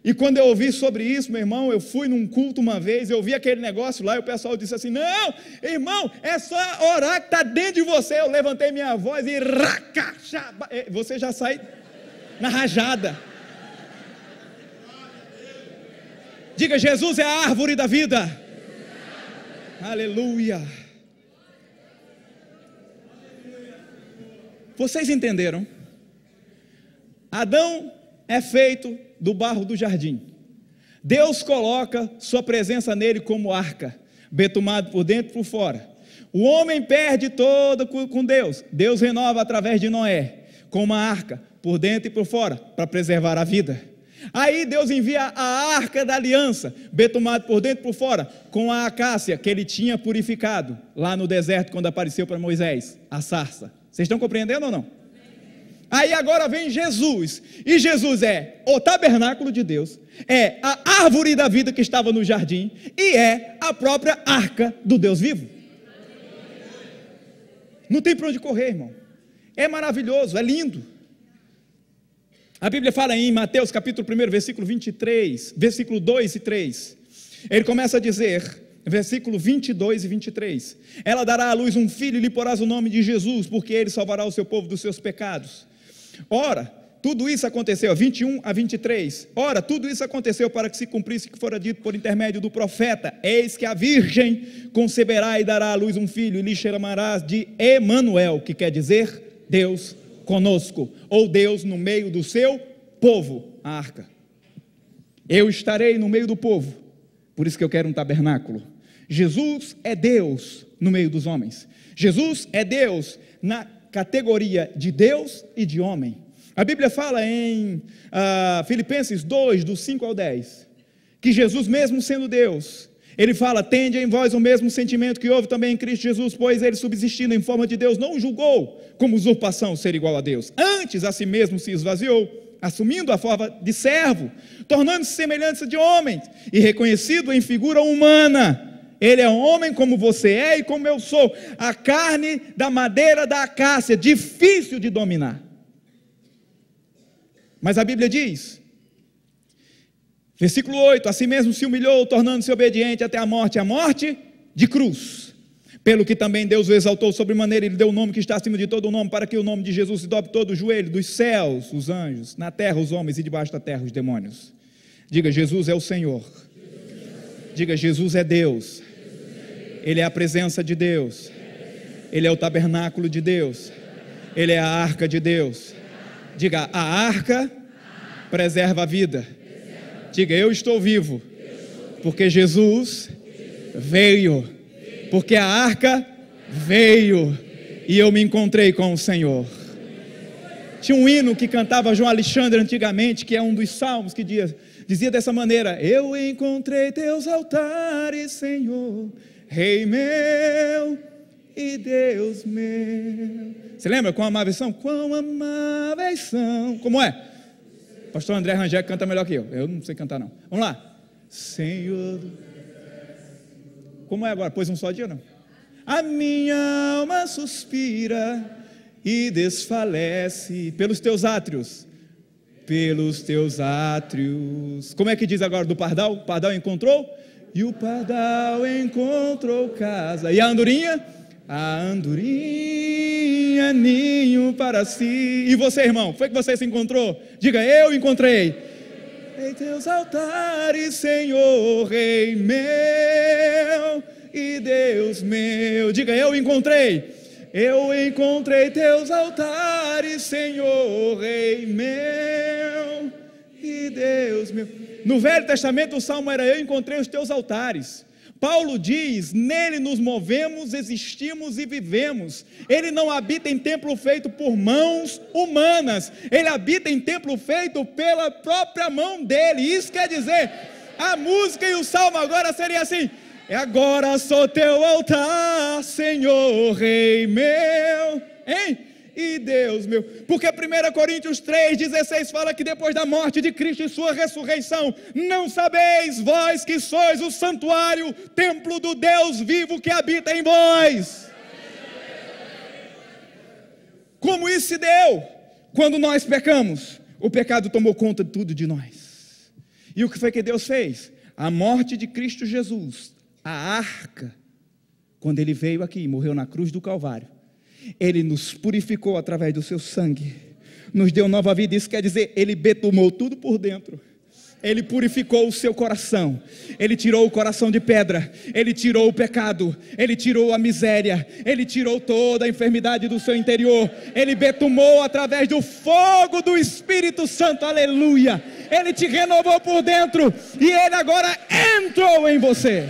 E quando eu ouvi sobre isso, meu irmão, eu fui num culto uma vez, eu vi aquele negócio lá, e o pessoal disse assim: Não, irmão, é só orar que está dentro de você. Eu levantei minha voz e raca, é, você já sai na rajada. Diga: Jesus é a árvore da vida. Aleluia. Vocês entenderam? Adão é feito do barro do jardim. Deus coloca sua presença nele como arca, betumado por dentro e por fora. O homem perde todo com Deus. Deus renova através de Noé, com uma arca, por dentro e por fora, para preservar a vida. Aí Deus envia a arca da aliança, betumado por dentro e por fora, com a acácia que ele tinha purificado lá no deserto quando apareceu para Moisés, a sarça. Vocês estão compreendendo ou não? Aí agora vem Jesus, e Jesus é o tabernáculo de Deus, é a árvore da vida que estava no jardim, e é a própria arca do Deus vivo. Não tem para onde correr, irmão. É maravilhoso, é lindo. A Bíblia fala em Mateus capítulo 1, versículo 23, versículo 2 e 3. Ele começa a dizer, versículo 22 e 23: Ela dará à luz um filho e lhe porás o nome de Jesus, porque ele salvará o seu povo dos seus pecados. Ora, tudo isso aconteceu, 21 a 23. Ora, tudo isso aconteceu para que se cumprisse o que fora dito por intermédio do profeta: Eis que a virgem conceberá e dará à luz um filho, e lhe chamarás de Emanuel, que quer dizer Deus conosco, ou Deus no meio do seu povo, a arca. Eu estarei no meio do povo, por isso que eu quero um tabernáculo. Jesus é Deus no meio dos homens. Jesus é Deus na categoria de Deus e de homem. A Bíblia fala em uh, Filipenses 2, do 5 ao 10, que Jesus, mesmo sendo Deus, ele fala: tende em vós o mesmo sentimento que houve também em Cristo Jesus, pois ele, subsistindo em forma de Deus, não julgou como usurpação ser igual a Deus. Antes a si mesmo se esvaziou, assumindo a forma de servo, tornando-se semelhança de homem e reconhecido em figura humana. Ele é homem como você é e como eu sou. A carne da madeira da acácia, difícil de dominar. Mas a Bíblia diz Versículo 8: Assim mesmo se humilhou, tornando-se obediente até a morte, a morte de cruz. Pelo que também Deus o exaltou sobremaneira, ele deu o um nome que está acima de todo o nome, para que o nome de Jesus se dobre todo o joelho, dos céus, os anjos, na terra, os homens, e debaixo da terra, os demônios. Diga: Jesus é o Senhor. Diga: Jesus é Deus. Ele é a presença de Deus. Ele é o tabernáculo de Deus. Ele é a arca de Deus. Diga: a arca preserva a vida Diga, eu estou vivo. Porque Jesus veio. Porque a arca veio. E eu me encontrei com o Senhor. Tinha um hino que cantava João Alexandre antigamente, que é um dos salmos, que dizia, dizia dessa maneira: Eu encontrei teus altares, Senhor, Rei meu e Deus meu. Você lembra quão amáveis são? Quão amáveis são. Como é? Pastor André Rangel canta melhor que eu. Eu não sei cantar, não. Vamos lá. Senhor. Como é agora? Pois um só dia, não? A minha alma suspira e desfalece pelos teus átrios. Pelos teus átrios. Como é que diz agora do pardal? O pardal encontrou? E o pardal encontrou casa. E a andorinha? A andorinha ninho para si. E você, irmão, foi que você se encontrou? Diga, eu encontrei. Em teus altares, Senhor, Rei meu e Deus meu. Diga, eu encontrei. Eu encontrei teus altares, Senhor, Rei meu e Deus meu. No Velho Testamento, o salmo era: Eu encontrei os teus altares. Paulo diz: nele nos movemos, existimos e vivemos. Ele não habita em templo feito por mãos humanas, ele habita em templo feito pela própria mão dele. Isso quer dizer, a música e o salmo agora seria assim: é agora só teu altar, Senhor Rei meu. Hein? e Deus meu. Porque 1 Coríntios 3,16 fala que depois da morte de Cristo e sua ressurreição, não sabeis vós que sois o santuário, templo do Deus vivo que habita em vós. Como isso se deu? Quando nós pecamos, o pecado tomou conta de tudo de nós. E o que foi que Deus fez? A morte de Cristo Jesus, a arca, quando ele veio aqui, morreu na cruz do Calvário, ele nos purificou através do seu sangue, nos deu nova vida. Isso quer dizer, ele betumou tudo por dentro. Ele purificou o seu coração, ele tirou o coração de pedra, ele tirou o pecado, ele tirou a miséria, ele tirou toda a enfermidade do seu interior, ele betumou através do fogo do Espírito Santo, aleluia! Ele te renovou por dentro e ele agora entrou em você.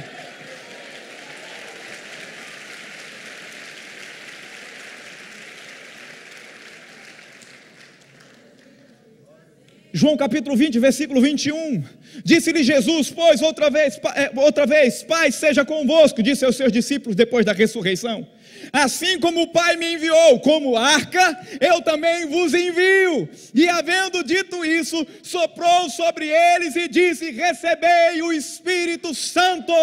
João capítulo 20, versículo 21. Disse-lhe Jesus, pois outra vez, eh, outra vez, Pai, seja convosco, disse aos seus discípulos depois da ressurreição. Assim como o Pai me enviou como arca, eu também vos envio. E havendo dito isso, soprou sobre eles e disse: Recebei o Espírito Santo.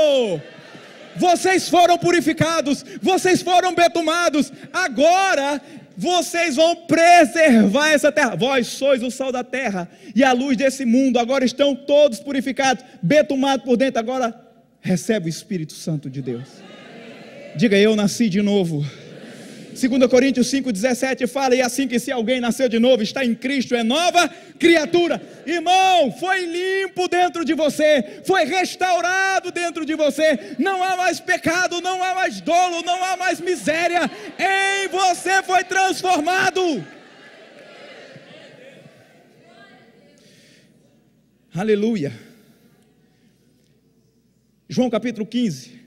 Vocês foram purificados, vocês foram betumados, agora vocês vão preservar essa terra. Vós sois o sal da terra e a luz desse mundo. Agora estão todos purificados, betumados por dentro. Agora recebe o Espírito Santo de Deus. Diga, eu nasci de novo. 2 Coríntios 5,17 fala: E assim que se alguém nasceu de novo, está em Cristo, é nova criatura. Irmão, foi limpo dentro de você, foi restaurado dentro de você. Não há mais pecado, não há mais dolo, não há mais miséria. Em você foi transformado. Aleluia. João capítulo 15,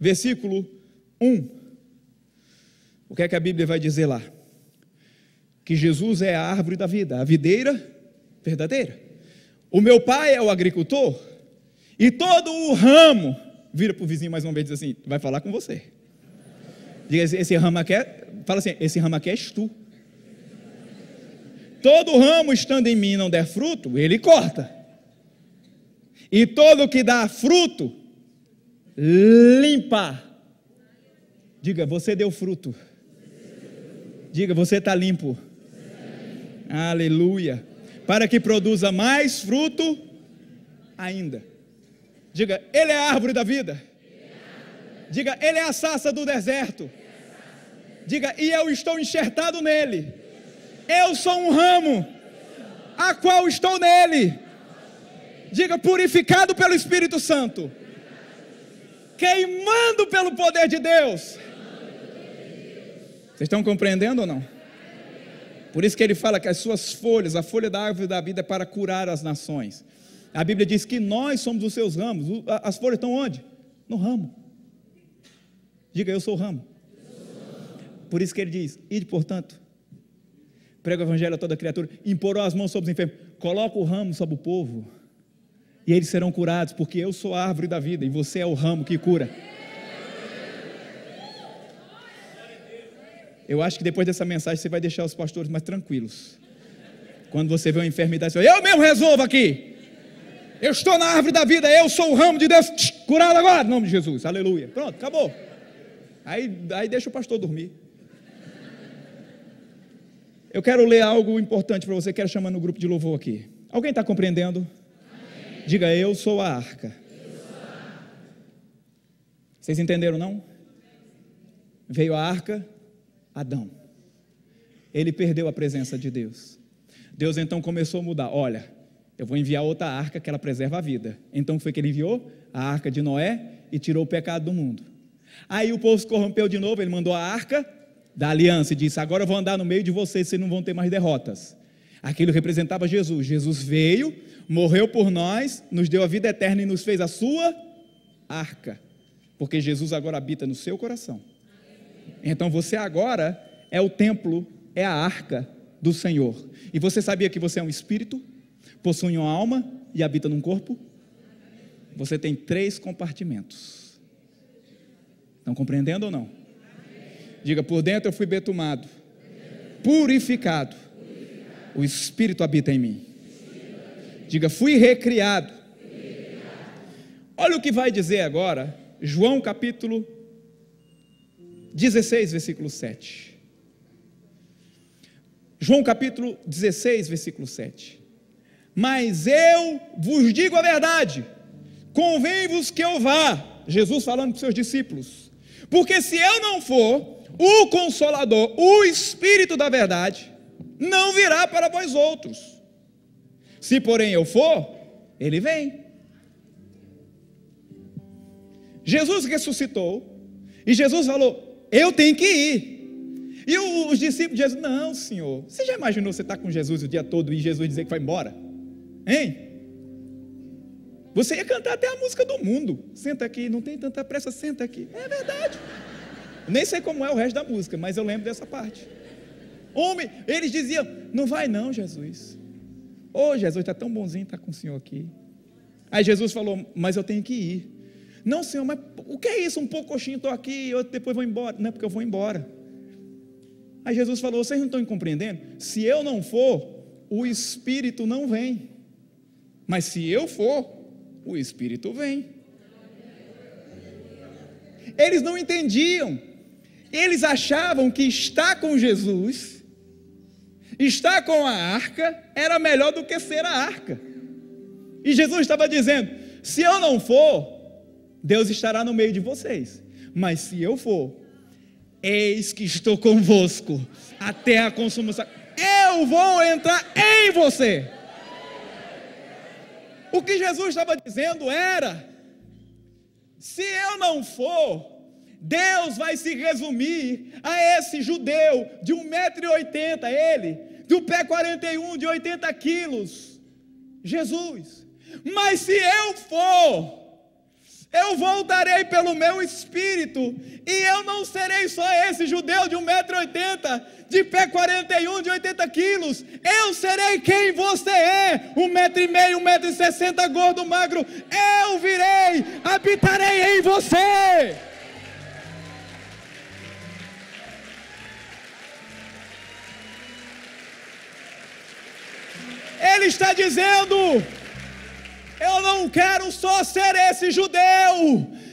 versículo 1. O que é que a Bíblia vai dizer lá? Que Jesus é a árvore da vida, a videira verdadeira. O meu pai é o agricultor, e todo o ramo, vira para o vizinho mais uma vez e diz assim: vai falar com você. Diga, esse, esse ramo aqui é, fala assim: esse ramo aqui és tu. Todo ramo estando em mim não der fruto, ele corta. E todo que dá fruto, limpa. Diga, você deu fruto. Diga, você está limpo. Sim. Aleluia. Para que produza mais fruto ainda. Diga, Ele é a árvore da vida. Diga, Ele é a saça do deserto. Diga, e eu estou enxertado nele. Eu sou um ramo, a qual estou nele. Diga, purificado pelo Espírito Santo, queimando pelo poder de Deus vocês estão compreendendo ou não? Por isso que ele fala que as suas folhas, a folha da árvore da vida é para curar as nações. A Bíblia diz que nós somos os seus ramos. As folhas estão onde? No ramo. Diga, eu sou o ramo. Por isso que ele diz: Ide, portanto, prega o evangelho a toda criatura, imporou as mãos sobre os enfermos, coloca o ramo sobre o povo, e eles serão curados, porque eu sou a árvore da vida e você é o ramo que cura. Eu acho que depois dessa mensagem você vai deixar os pastores mais tranquilos. Quando você vê uma enfermidade, você fala, eu mesmo resolvo aqui. Eu estou na árvore da vida, eu sou o ramo de Deus, tch, curado agora, em nome de Jesus, aleluia. Pronto, acabou. Aí, aí deixa o pastor dormir. Eu quero ler algo importante para você, quero chamar no grupo de louvor aqui. Alguém está compreendendo? Amém. Diga, eu sou, eu sou a arca. Vocês entenderam, não? Veio a arca, Adão. Ele perdeu a presença de Deus. Deus então começou a mudar. Olha, eu vou enviar outra arca que ela preserva a vida. Então foi que ele enviou a arca de Noé e tirou o pecado do mundo. Aí o povo se corrompeu de novo, ele mandou a arca da aliança e disse: Agora eu vou andar no meio de vocês, vocês não vão ter mais derrotas. Aquilo representava Jesus. Jesus veio, morreu por nós, nos deu a vida eterna e nos fez a sua arca. Porque Jesus agora habita no seu coração. Então você agora é o templo, é a arca do Senhor. E você sabia que você é um espírito, possui uma alma e habita num corpo? Você tem três compartimentos. Estão compreendendo ou não? Diga, por dentro eu fui betumado, purificado. O espírito habita em mim. Diga, fui recriado. Olha o que vai dizer agora, João capítulo 16, versículo 7. João capítulo 16, versículo 7. Mas eu vos digo a verdade, convém-vos que eu vá, Jesus falando para os seus discípulos, porque se eu não for, o Consolador, o Espírito da Verdade, não virá para vós outros. Se porém eu for, ele vem. Jesus ressuscitou, e Jesus falou: eu tenho que ir. E os discípulos de Jesus, não, senhor, você já imaginou você estar tá com Jesus o dia todo e Jesus dizer que vai embora? Hein? Você ia cantar até a música do mundo. Senta aqui, não tem tanta pressa, senta aqui. É verdade. Nem sei como é o resto da música, mas eu lembro dessa parte. Homem, eles diziam: Não vai não, Jesus. Ô oh, Jesus, está tão bonzinho estar tá com o senhor aqui. Aí Jesus falou: Mas eu tenho que ir. Não, Senhor, mas o que é isso? Um pouco coxinho, estou aqui, e depois vou embora. Não é porque eu vou embora. Aí Jesus falou: Vocês não estão compreendendo? Se eu não for, o Espírito não vem. Mas se eu for, o Espírito vem. Eles não entendiam. Eles achavam que estar com Jesus, estar com a arca, era melhor do que ser a arca. E Jesus estava dizendo: se eu não for, Deus estará no meio de vocês. Mas se eu for, eis que estou convosco até a consumação. Eu vou entrar em você. O que Jesus estava dizendo era: se eu não for, Deus vai se resumir a esse judeu de 1,80m, ele, de um pé 41, de 80 quilos, Jesus. Mas se eu for, eu voltarei pelo meu espírito, e eu não serei só esse judeu de 1,80m, de pé 41, de 80 quilos. Eu serei quem você é: 1,5m, 1,60m, gordo, magro. Eu virei, habitarei em você. Ele está dizendo: não quero só ser esse judeu.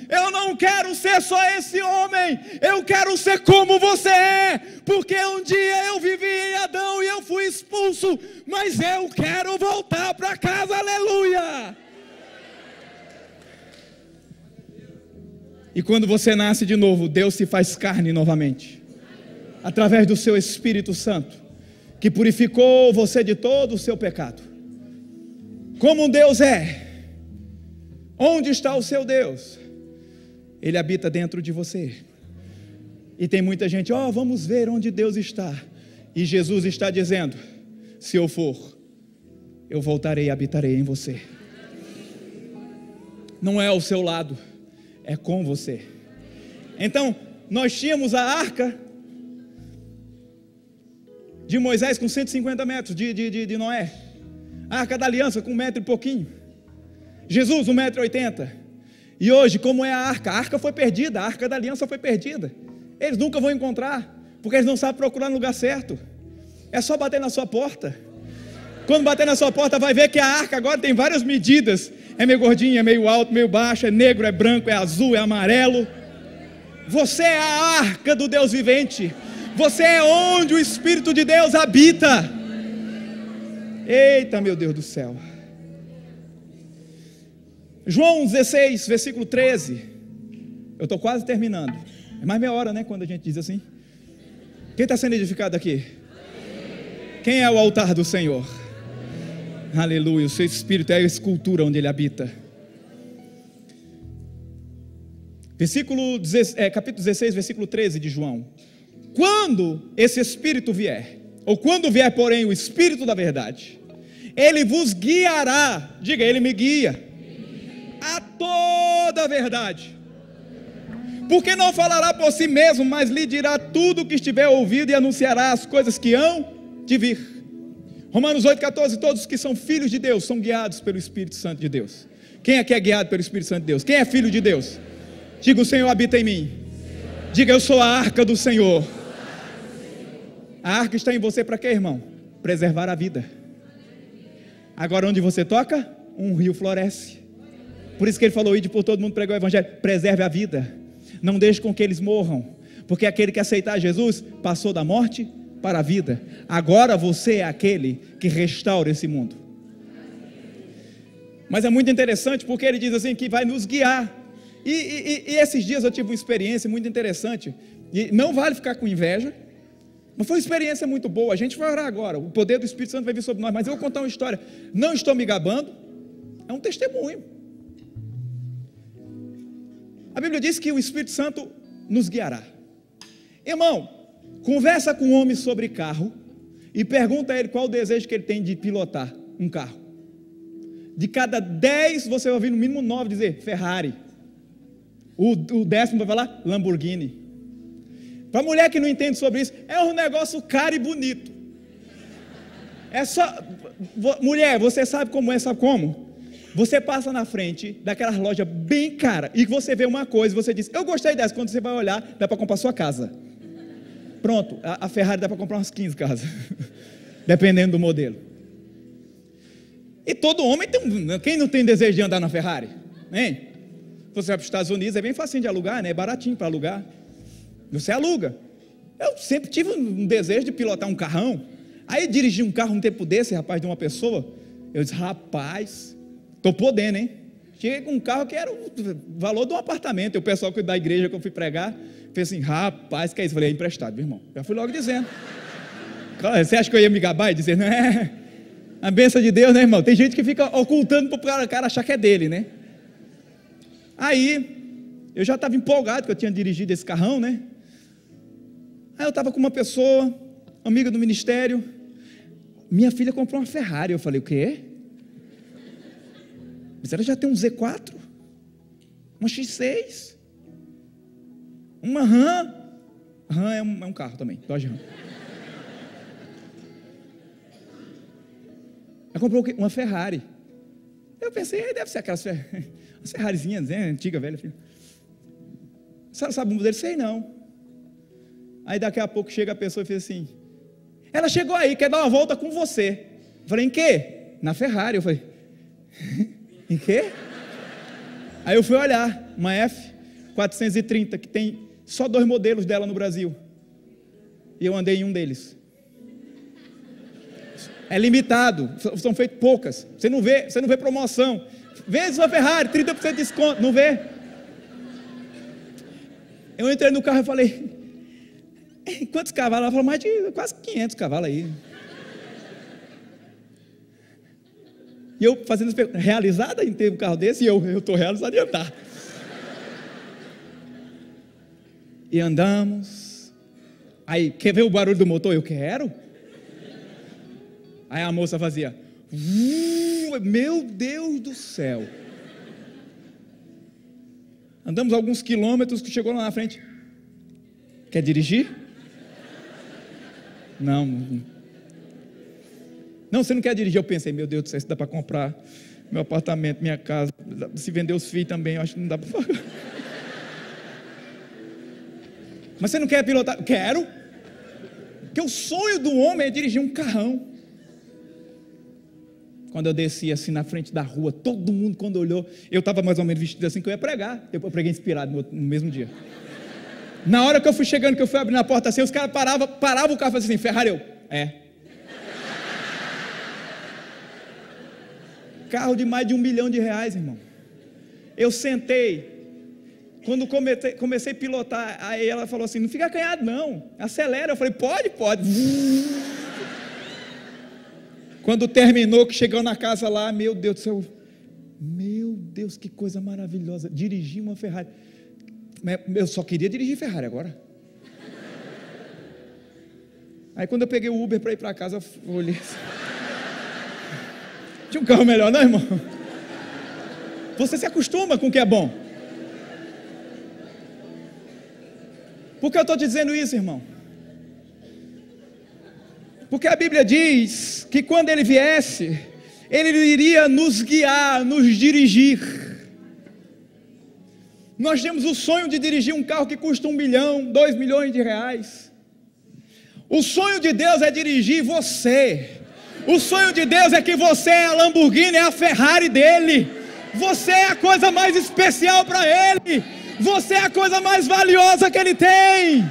Eu não quero ser só esse homem. Eu quero ser como você é. Porque um dia eu vivi em Adão e eu fui expulso. Mas eu quero voltar para casa. Aleluia. E quando você nasce de novo, Deus se faz carne novamente através do seu Espírito Santo, que purificou você de todo o seu pecado. Como Deus é, Onde está o seu Deus? Ele habita dentro de você. E tem muita gente, ó, oh, vamos ver onde Deus está. E Jesus está dizendo: se eu for, eu voltarei e habitarei em você. Não é ao seu lado, é com você. Então, nós tínhamos a arca de Moisés com 150 metros de, de, de, de Noé, a arca da aliança com um metro e pouquinho. Jesus, 1,80m. E hoje, como é a arca? A arca foi perdida, a arca da aliança foi perdida. Eles nunca vão encontrar, porque eles não sabem procurar no lugar certo. É só bater na sua porta. Quando bater na sua porta, vai ver que a arca agora tem várias medidas. É meio gordinha, é meio alto, meio baixo, é negro, é branco, é azul, é amarelo. Você é a arca do Deus vivente. Você é onde o Espírito de Deus habita. Eita, meu Deus do céu. João 16, versículo 13. Eu estou quase terminando. É mais meia hora, né? Quando a gente diz assim. Quem está sendo edificado aqui? Quem é o altar do Senhor? Aleluia. O seu espírito é a escultura onde ele habita. Versículo, 16, é, capítulo 16, versículo 13 de João. Quando esse espírito vier, ou quando vier, porém, o espírito da verdade, ele vos guiará. Diga, ele me guia a toda a verdade. Porque não falará por si mesmo, mas lhe dirá tudo o que estiver ouvido e anunciará as coisas que hão de vir. Romanos 8,14, todos que são filhos de Deus são guiados pelo Espírito Santo de Deus. Quem aqui é guiado pelo Espírito Santo de Deus? Quem é filho de Deus? Diga, o Senhor habita em mim. Diga, eu sou a arca do Senhor. A arca está em você para quê, irmão? Preservar a vida. Agora, onde você toca, um rio floresce. Por isso que ele falou: Ide por todo mundo pregar o evangelho. Preserve a vida. Não deixe com que eles morram. Porque aquele que aceitar Jesus passou da morte para a vida. Agora você é aquele que restaura esse mundo. Mas é muito interessante porque ele diz assim que vai nos guiar. E, e, e esses dias eu tive uma experiência muito interessante. E não vale ficar com inveja, mas foi uma experiência muito boa. A gente vai orar agora. O poder do Espírito Santo vai vir sobre nós. Mas eu vou contar uma história. Não estou me gabando. É um testemunho. A Bíblia diz que o Espírito Santo nos guiará. Irmão, conversa com um homem sobre carro e pergunta a ele qual o desejo que ele tem de pilotar um carro. De cada dez você vai ouvir no mínimo nove dizer Ferrari. O, o décimo vai falar Lamborghini. Para mulher que não entende sobre isso, é um negócio caro e bonito. É só. Mulher, você sabe como é, sabe como? Você passa na frente daquelas lojas bem cara e você vê uma coisa, e você diz, eu gostei dessa. Quando você vai olhar, dá para comprar sua casa. Pronto, a, a Ferrari dá para comprar umas 15 casas, dependendo do modelo. E todo homem tem, um, né, quem não tem desejo de andar na Ferrari? Hein? Você vai para os Estados Unidos, é bem fácil de alugar, né? É baratinho para alugar. Você aluga. Eu sempre tive um desejo de pilotar um carrão. Aí dirigi um carro um tempo desse, rapaz, de uma pessoa. Eu disse, rapaz, Estou podendo, hein? Cheguei com um carro que era o valor de um apartamento. E o pessoal da igreja que eu fui pregar fez assim: rapaz, que é isso? Eu falei: é emprestado, meu irmão. Já fui logo dizendo. Você acha que eu ia me gabar e dizer, não é? A benção de Deus, né, irmão? Tem gente que fica ocultando para o cara achar que é dele, né? Aí, eu já estava empolgado que eu tinha dirigido esse carrão, né? Aí eu estava com uma pessoa, amiga do ministério. Minha filha comprou uma Ferrari. Eu falei, o quê? Mas ela já tem um Z4, uma X6, uma RAM. RAM é um, é um carro também, Dodge RAM. Ela comprou uma Ferrari. Eu pensei, deve ser aquelas Ferrari, Ferrarizinhas, né? Antiga, velha. A senhora sabe o modelo? Sei não. Aí daqui a pouco chega a pessoa e fez assim: Ela chegou aí, quer dar uma volta com você. Eu falei, em quê? Na Ferrari. Eu falei. Em quê? Aí eu fui olhar, uma F430, que tem só dois modelos dela no Brasil. E eu andei em um deles. É limitado, são feitas poucas. Você não vê, você não vê promoção. Vende sua Ferrari, 30% de desconto, não vê? Eu entrei no carro e falei, quantos cavalos? Ela falou, mais de quase 500 cavalos aí. E eu fazendo as perguntas, realizada em ter um carro desse, e eu estou realizado em andar. e andamos. Aí, quer ver o barulho do motor? Eu quero. Aí a moça fazia. Meu Deus do céu. Andamos alguns quilômetros que chegou lá na frente. Quer dirigir? Não, não, você não quer dirigir. Eu pensei, meu Deus do céu, se dá para comprar meu apartamento, minha casa. Se vender os filhos também, eu acho que não dá para pagar. Mas você não quer pilotar? Quero. Porque o sonho do homem é dirigir um carrão. Quando eu desci assim na frente da rua, todo mundo quando olhou, eu estava mais ou menos vestido assim que eu ia pregar. Eu preguei inspirado no, no mesmo dia. Na hora que eu fui chegando, que eu fui abrindo a porta assim, os caras paravam parava o carro e falavam assim, Ferrari, eu, é, carro de mais de um milhão de reais, irmão. Eu sentei. Quando comecei, comecei a pilotar, aí ela falou assim: não fica acanhado, não. Acelera. Eu falei, pode, pode. Quando terminou, que chegou na casa lá, meu Deus do céu. Meu Deus, que coisa maravilhosa. Dirigir uma Ferrari. Eu só queria dirigir Ferrari agora. Aí quando eu peguei o Uber para ir para casa, eu olhei. Assim. Tinha um carro melhor, não, né, irmão? Você se acostuma com o que é bom. Por que eu estou te dizendo isso, irmão? Porque a Bíblia diz que quando ele viesse, ele iria nos guiar, nos dirigir. Nós temos o sonho de dirigir um carro que custa um milhão, dois milhões de reais. O sonho de Deus é dirigir você, o sonho de Deus é que você é a Lamborghini, é a Ferrari dele. Você é a coisa mais especial para ele. Você é a coisa mais valiosa que ele tem.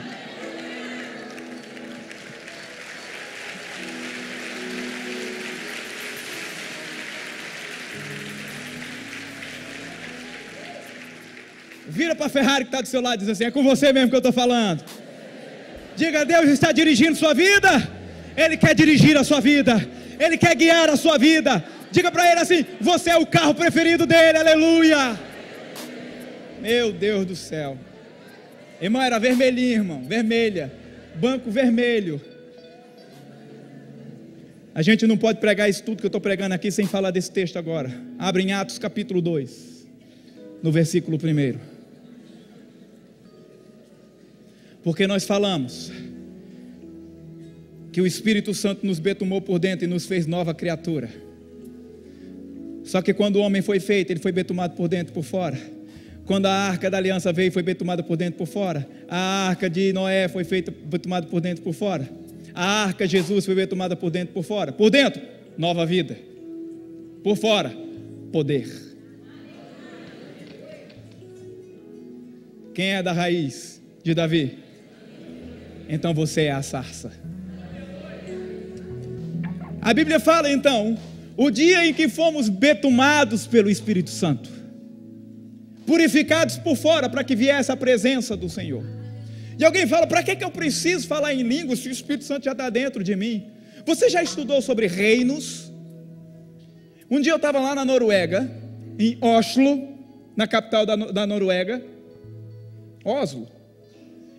Vira para a Ferrari que está do seu lado e diz assim: é com você mesmo que eu estou falando. Diga, Deus está dirigindo sua vida. Ele quer dirigir a sua vida. Ele quer guiar a sua vida. Diga para ele assim: você é o carro preferido dele, aleluia. Meu Deus do céu. Irmã, era vermelhinha, irmão, vermelha. Banco vermelho. A gente não pode pregar isso tudo que eu estou pregando aqui sem falar desse texto agora. Abre em Atos capítulo 2, no versículo 1. Porque nós falamos que o Espírito Santo nos betumou por dentro e nos fez nova criatura. Só que quando o homem foi feito, ele foi betumado por dentro e por fora. Quando a arca da aliança veio, foi betumada por dentro e por fora. A arca de Noé foi feita betumada por dentro e por fora. A arca de Jesus foi betumada por dentro e por fora. Por dentro, nova vida. Por fora, poder. Quem é da raiz de Davi? Então você é a sarça. A Bíblia fala então, o dia em que fomos betumados pelo Espírito Santo, purificados por fora para que viesse a presença do Senhor. E alguém fala: para que, que eu preciso falar em línguas se o Espírito Santo já está dentro de mim? Você já estudou sobre reinos? Um dia eu estava lá na Noruega, em Oslo, na capital da, da Noruega, Oslo,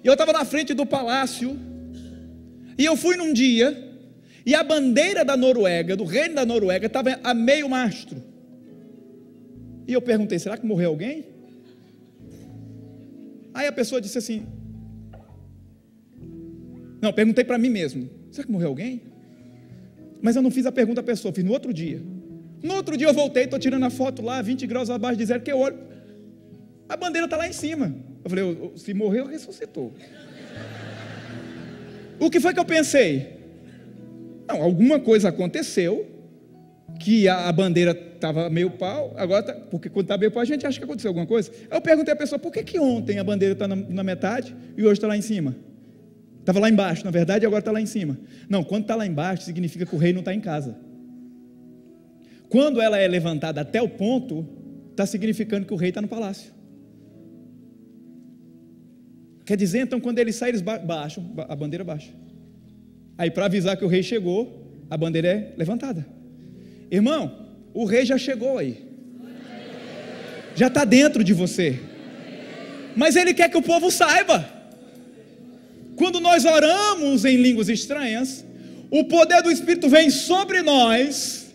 e eu estava na frente do palácio, e eu fui num dia e a bandeira da Noruega, do reino da Noruega, estava a meio mastro. E eu perguntei: será que morreu alguém? Aí a pessoa disse assim. Não, perguntei para mim mesmo: será que morreu alguém? Mas eu não fiz a pergunta à pessoa, fiz no outro dia. No outro dia eu voltei, estou tirando a foto lá, 20 graus abaixo de zero, que eu olho. A bandeira está lá em cima. Eu falei: se morreu, ressuscitou. O que foi que eu pensei? Não, alguma coisa aconteceu que a, bandeira estava meio pau, agora tá, porque quando está meio pau a gente acha que aconteceu alguma coisa. Aí eu perguntei à pessoa, por que, que ontem a bandeira está na, na, metade e hoje está lá em cima? Estava lá embaixo, na verdade, e agora está lá em cima. Não, quando está lá embaixo significa que o rei não está em casa. Quando ela é levantada até o ponto, está significando que o rei está no palácio. Quer dizer, então, quando eles saem, eles baixam, a bandeira baixa. Aí, para avisar que o rei chegou, a bandeira é levantada. Irmão, o rei já chegou aí. Já está dentro de você. Mas ele quer que o povo saiba. Quando nós oramos em línguas estranhas, o poder do Espírito vem sobre nós,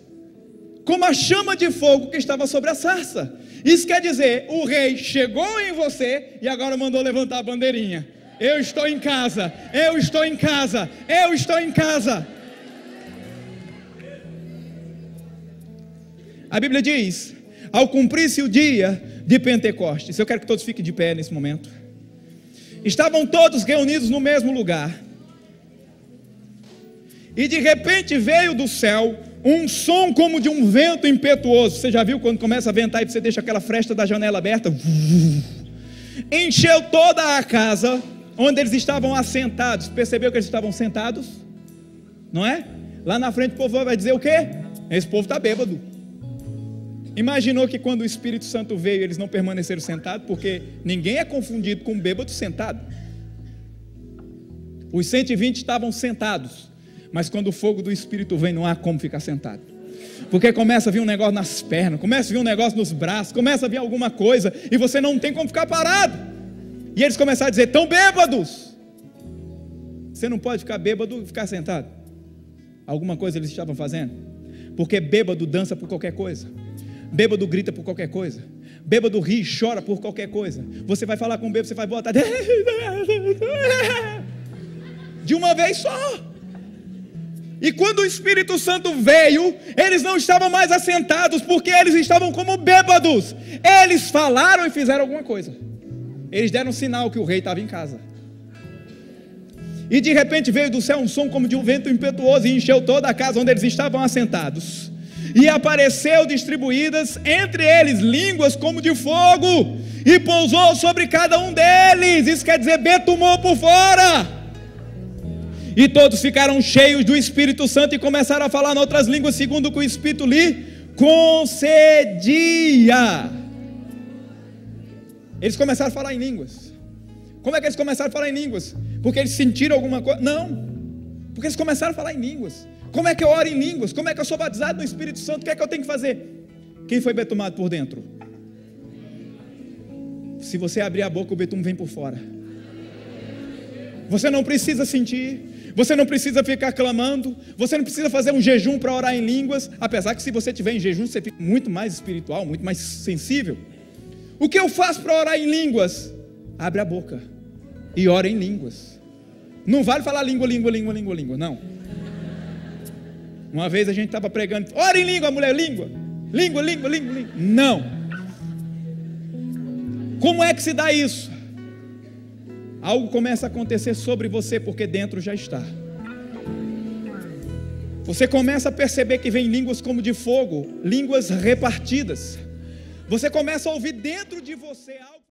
como a chama de fogo que estava sobre a sarça. Isso quer dizer, o rei chegou em você e agora mandou levantar a bandeirinha. Eu estou em casa, eu estou em casa, eu estou em casa. A Bíblia diz: ao cumprir-se o dia de Pentecostes, eu quero que todos fiquem de pé nesse momento. Estavam todos reunidos no mesmo lugar. E de repente veio do céu um som como de um vento impetuoso. Você já viu quando começa a ventar e você deixa aquela fresta da janela aberta? Encheu toda a casa onde eles estavam assentados. Percebeu que eles estavam sentados? Não é? Lá na frente o povo vai dizer o quê? Esse povo está bêbado. Imaginou que quando o Espírito Santo veio, eles não permaneceram sentados, porque ninguém é confundido com um bêbado sentado. Os 120 estavam sentados, mas quando o fogo do Espírito vem, não há como ficar sentado. Porque começa a vir um negócio nas pernas, começa a vir um negócio nos braços, começa a vir alguma coisa, e você não tem como ficar parado. E eles começaram a dizer: estão bêbados. Você não pode ficar bêbado e ficar sentado. Alguma coisa eles estavam fazendo. Porque bêbado dança por qualquer coisa. Bêbado grita por qualquer coisa. Bêbado ri, chora por qualquer coisa. Você vai falar com o bêbado, você vai botar. De uma vez só. E quando o Espírito Santo veio, eles não estavam mais assentados, porque eles estavam como bêbados. Eles falaram e fizeram alguma coisa. Eles deram um sinal que o rei estava em casa. E de repente veio do céu um som como de um vento impetuoso e encheu toda a casa onde eles estavam assentados. E apareceu distribuídas entre eles línguas como de fogo, e pousou sobre cada um deles. Isso quer dizer, betumou por fora. E todos ficaram cheios do Espírito Santo e começaram a falar em outras línguas, segundo o que o Espírito lhe concedia. Eles começaram a falar em línguas. Como é que eles começaram a falar em línguas? Porque eles sentiram alguma coisa? Não. Porque eles começaram a falar em línguas. Como é que eu oro em línguas? Como é que eu sou batizado no Espírito Santo? O que é que eu tenho que fazer? Quem foi betumado por dentro? Se você abrir a boca, o betum vem por fora. Você não precisa sentir, você não precisa ficar clamando, você não precisa fazer um jejum para orar em línguas, apesar que se você tiver em jejum, você fica muito mais espiritual, muito mais sensível. O que eu faço para orar em línguas? Abre a boca e ora em línguas. Não vale falar língua, língua, língua, língua, língua, não. Uma vez a gente estava pregando, ora em língua, mulher, língua, língua, língua, língua, língua. Não. Como é que se dá isso? Algo começa a acontecer sobre você porque dentro já está. Você começa a perceber que vem línguas como de fogo, línguas repartidas. Você começa a ouvir dentro de você algo.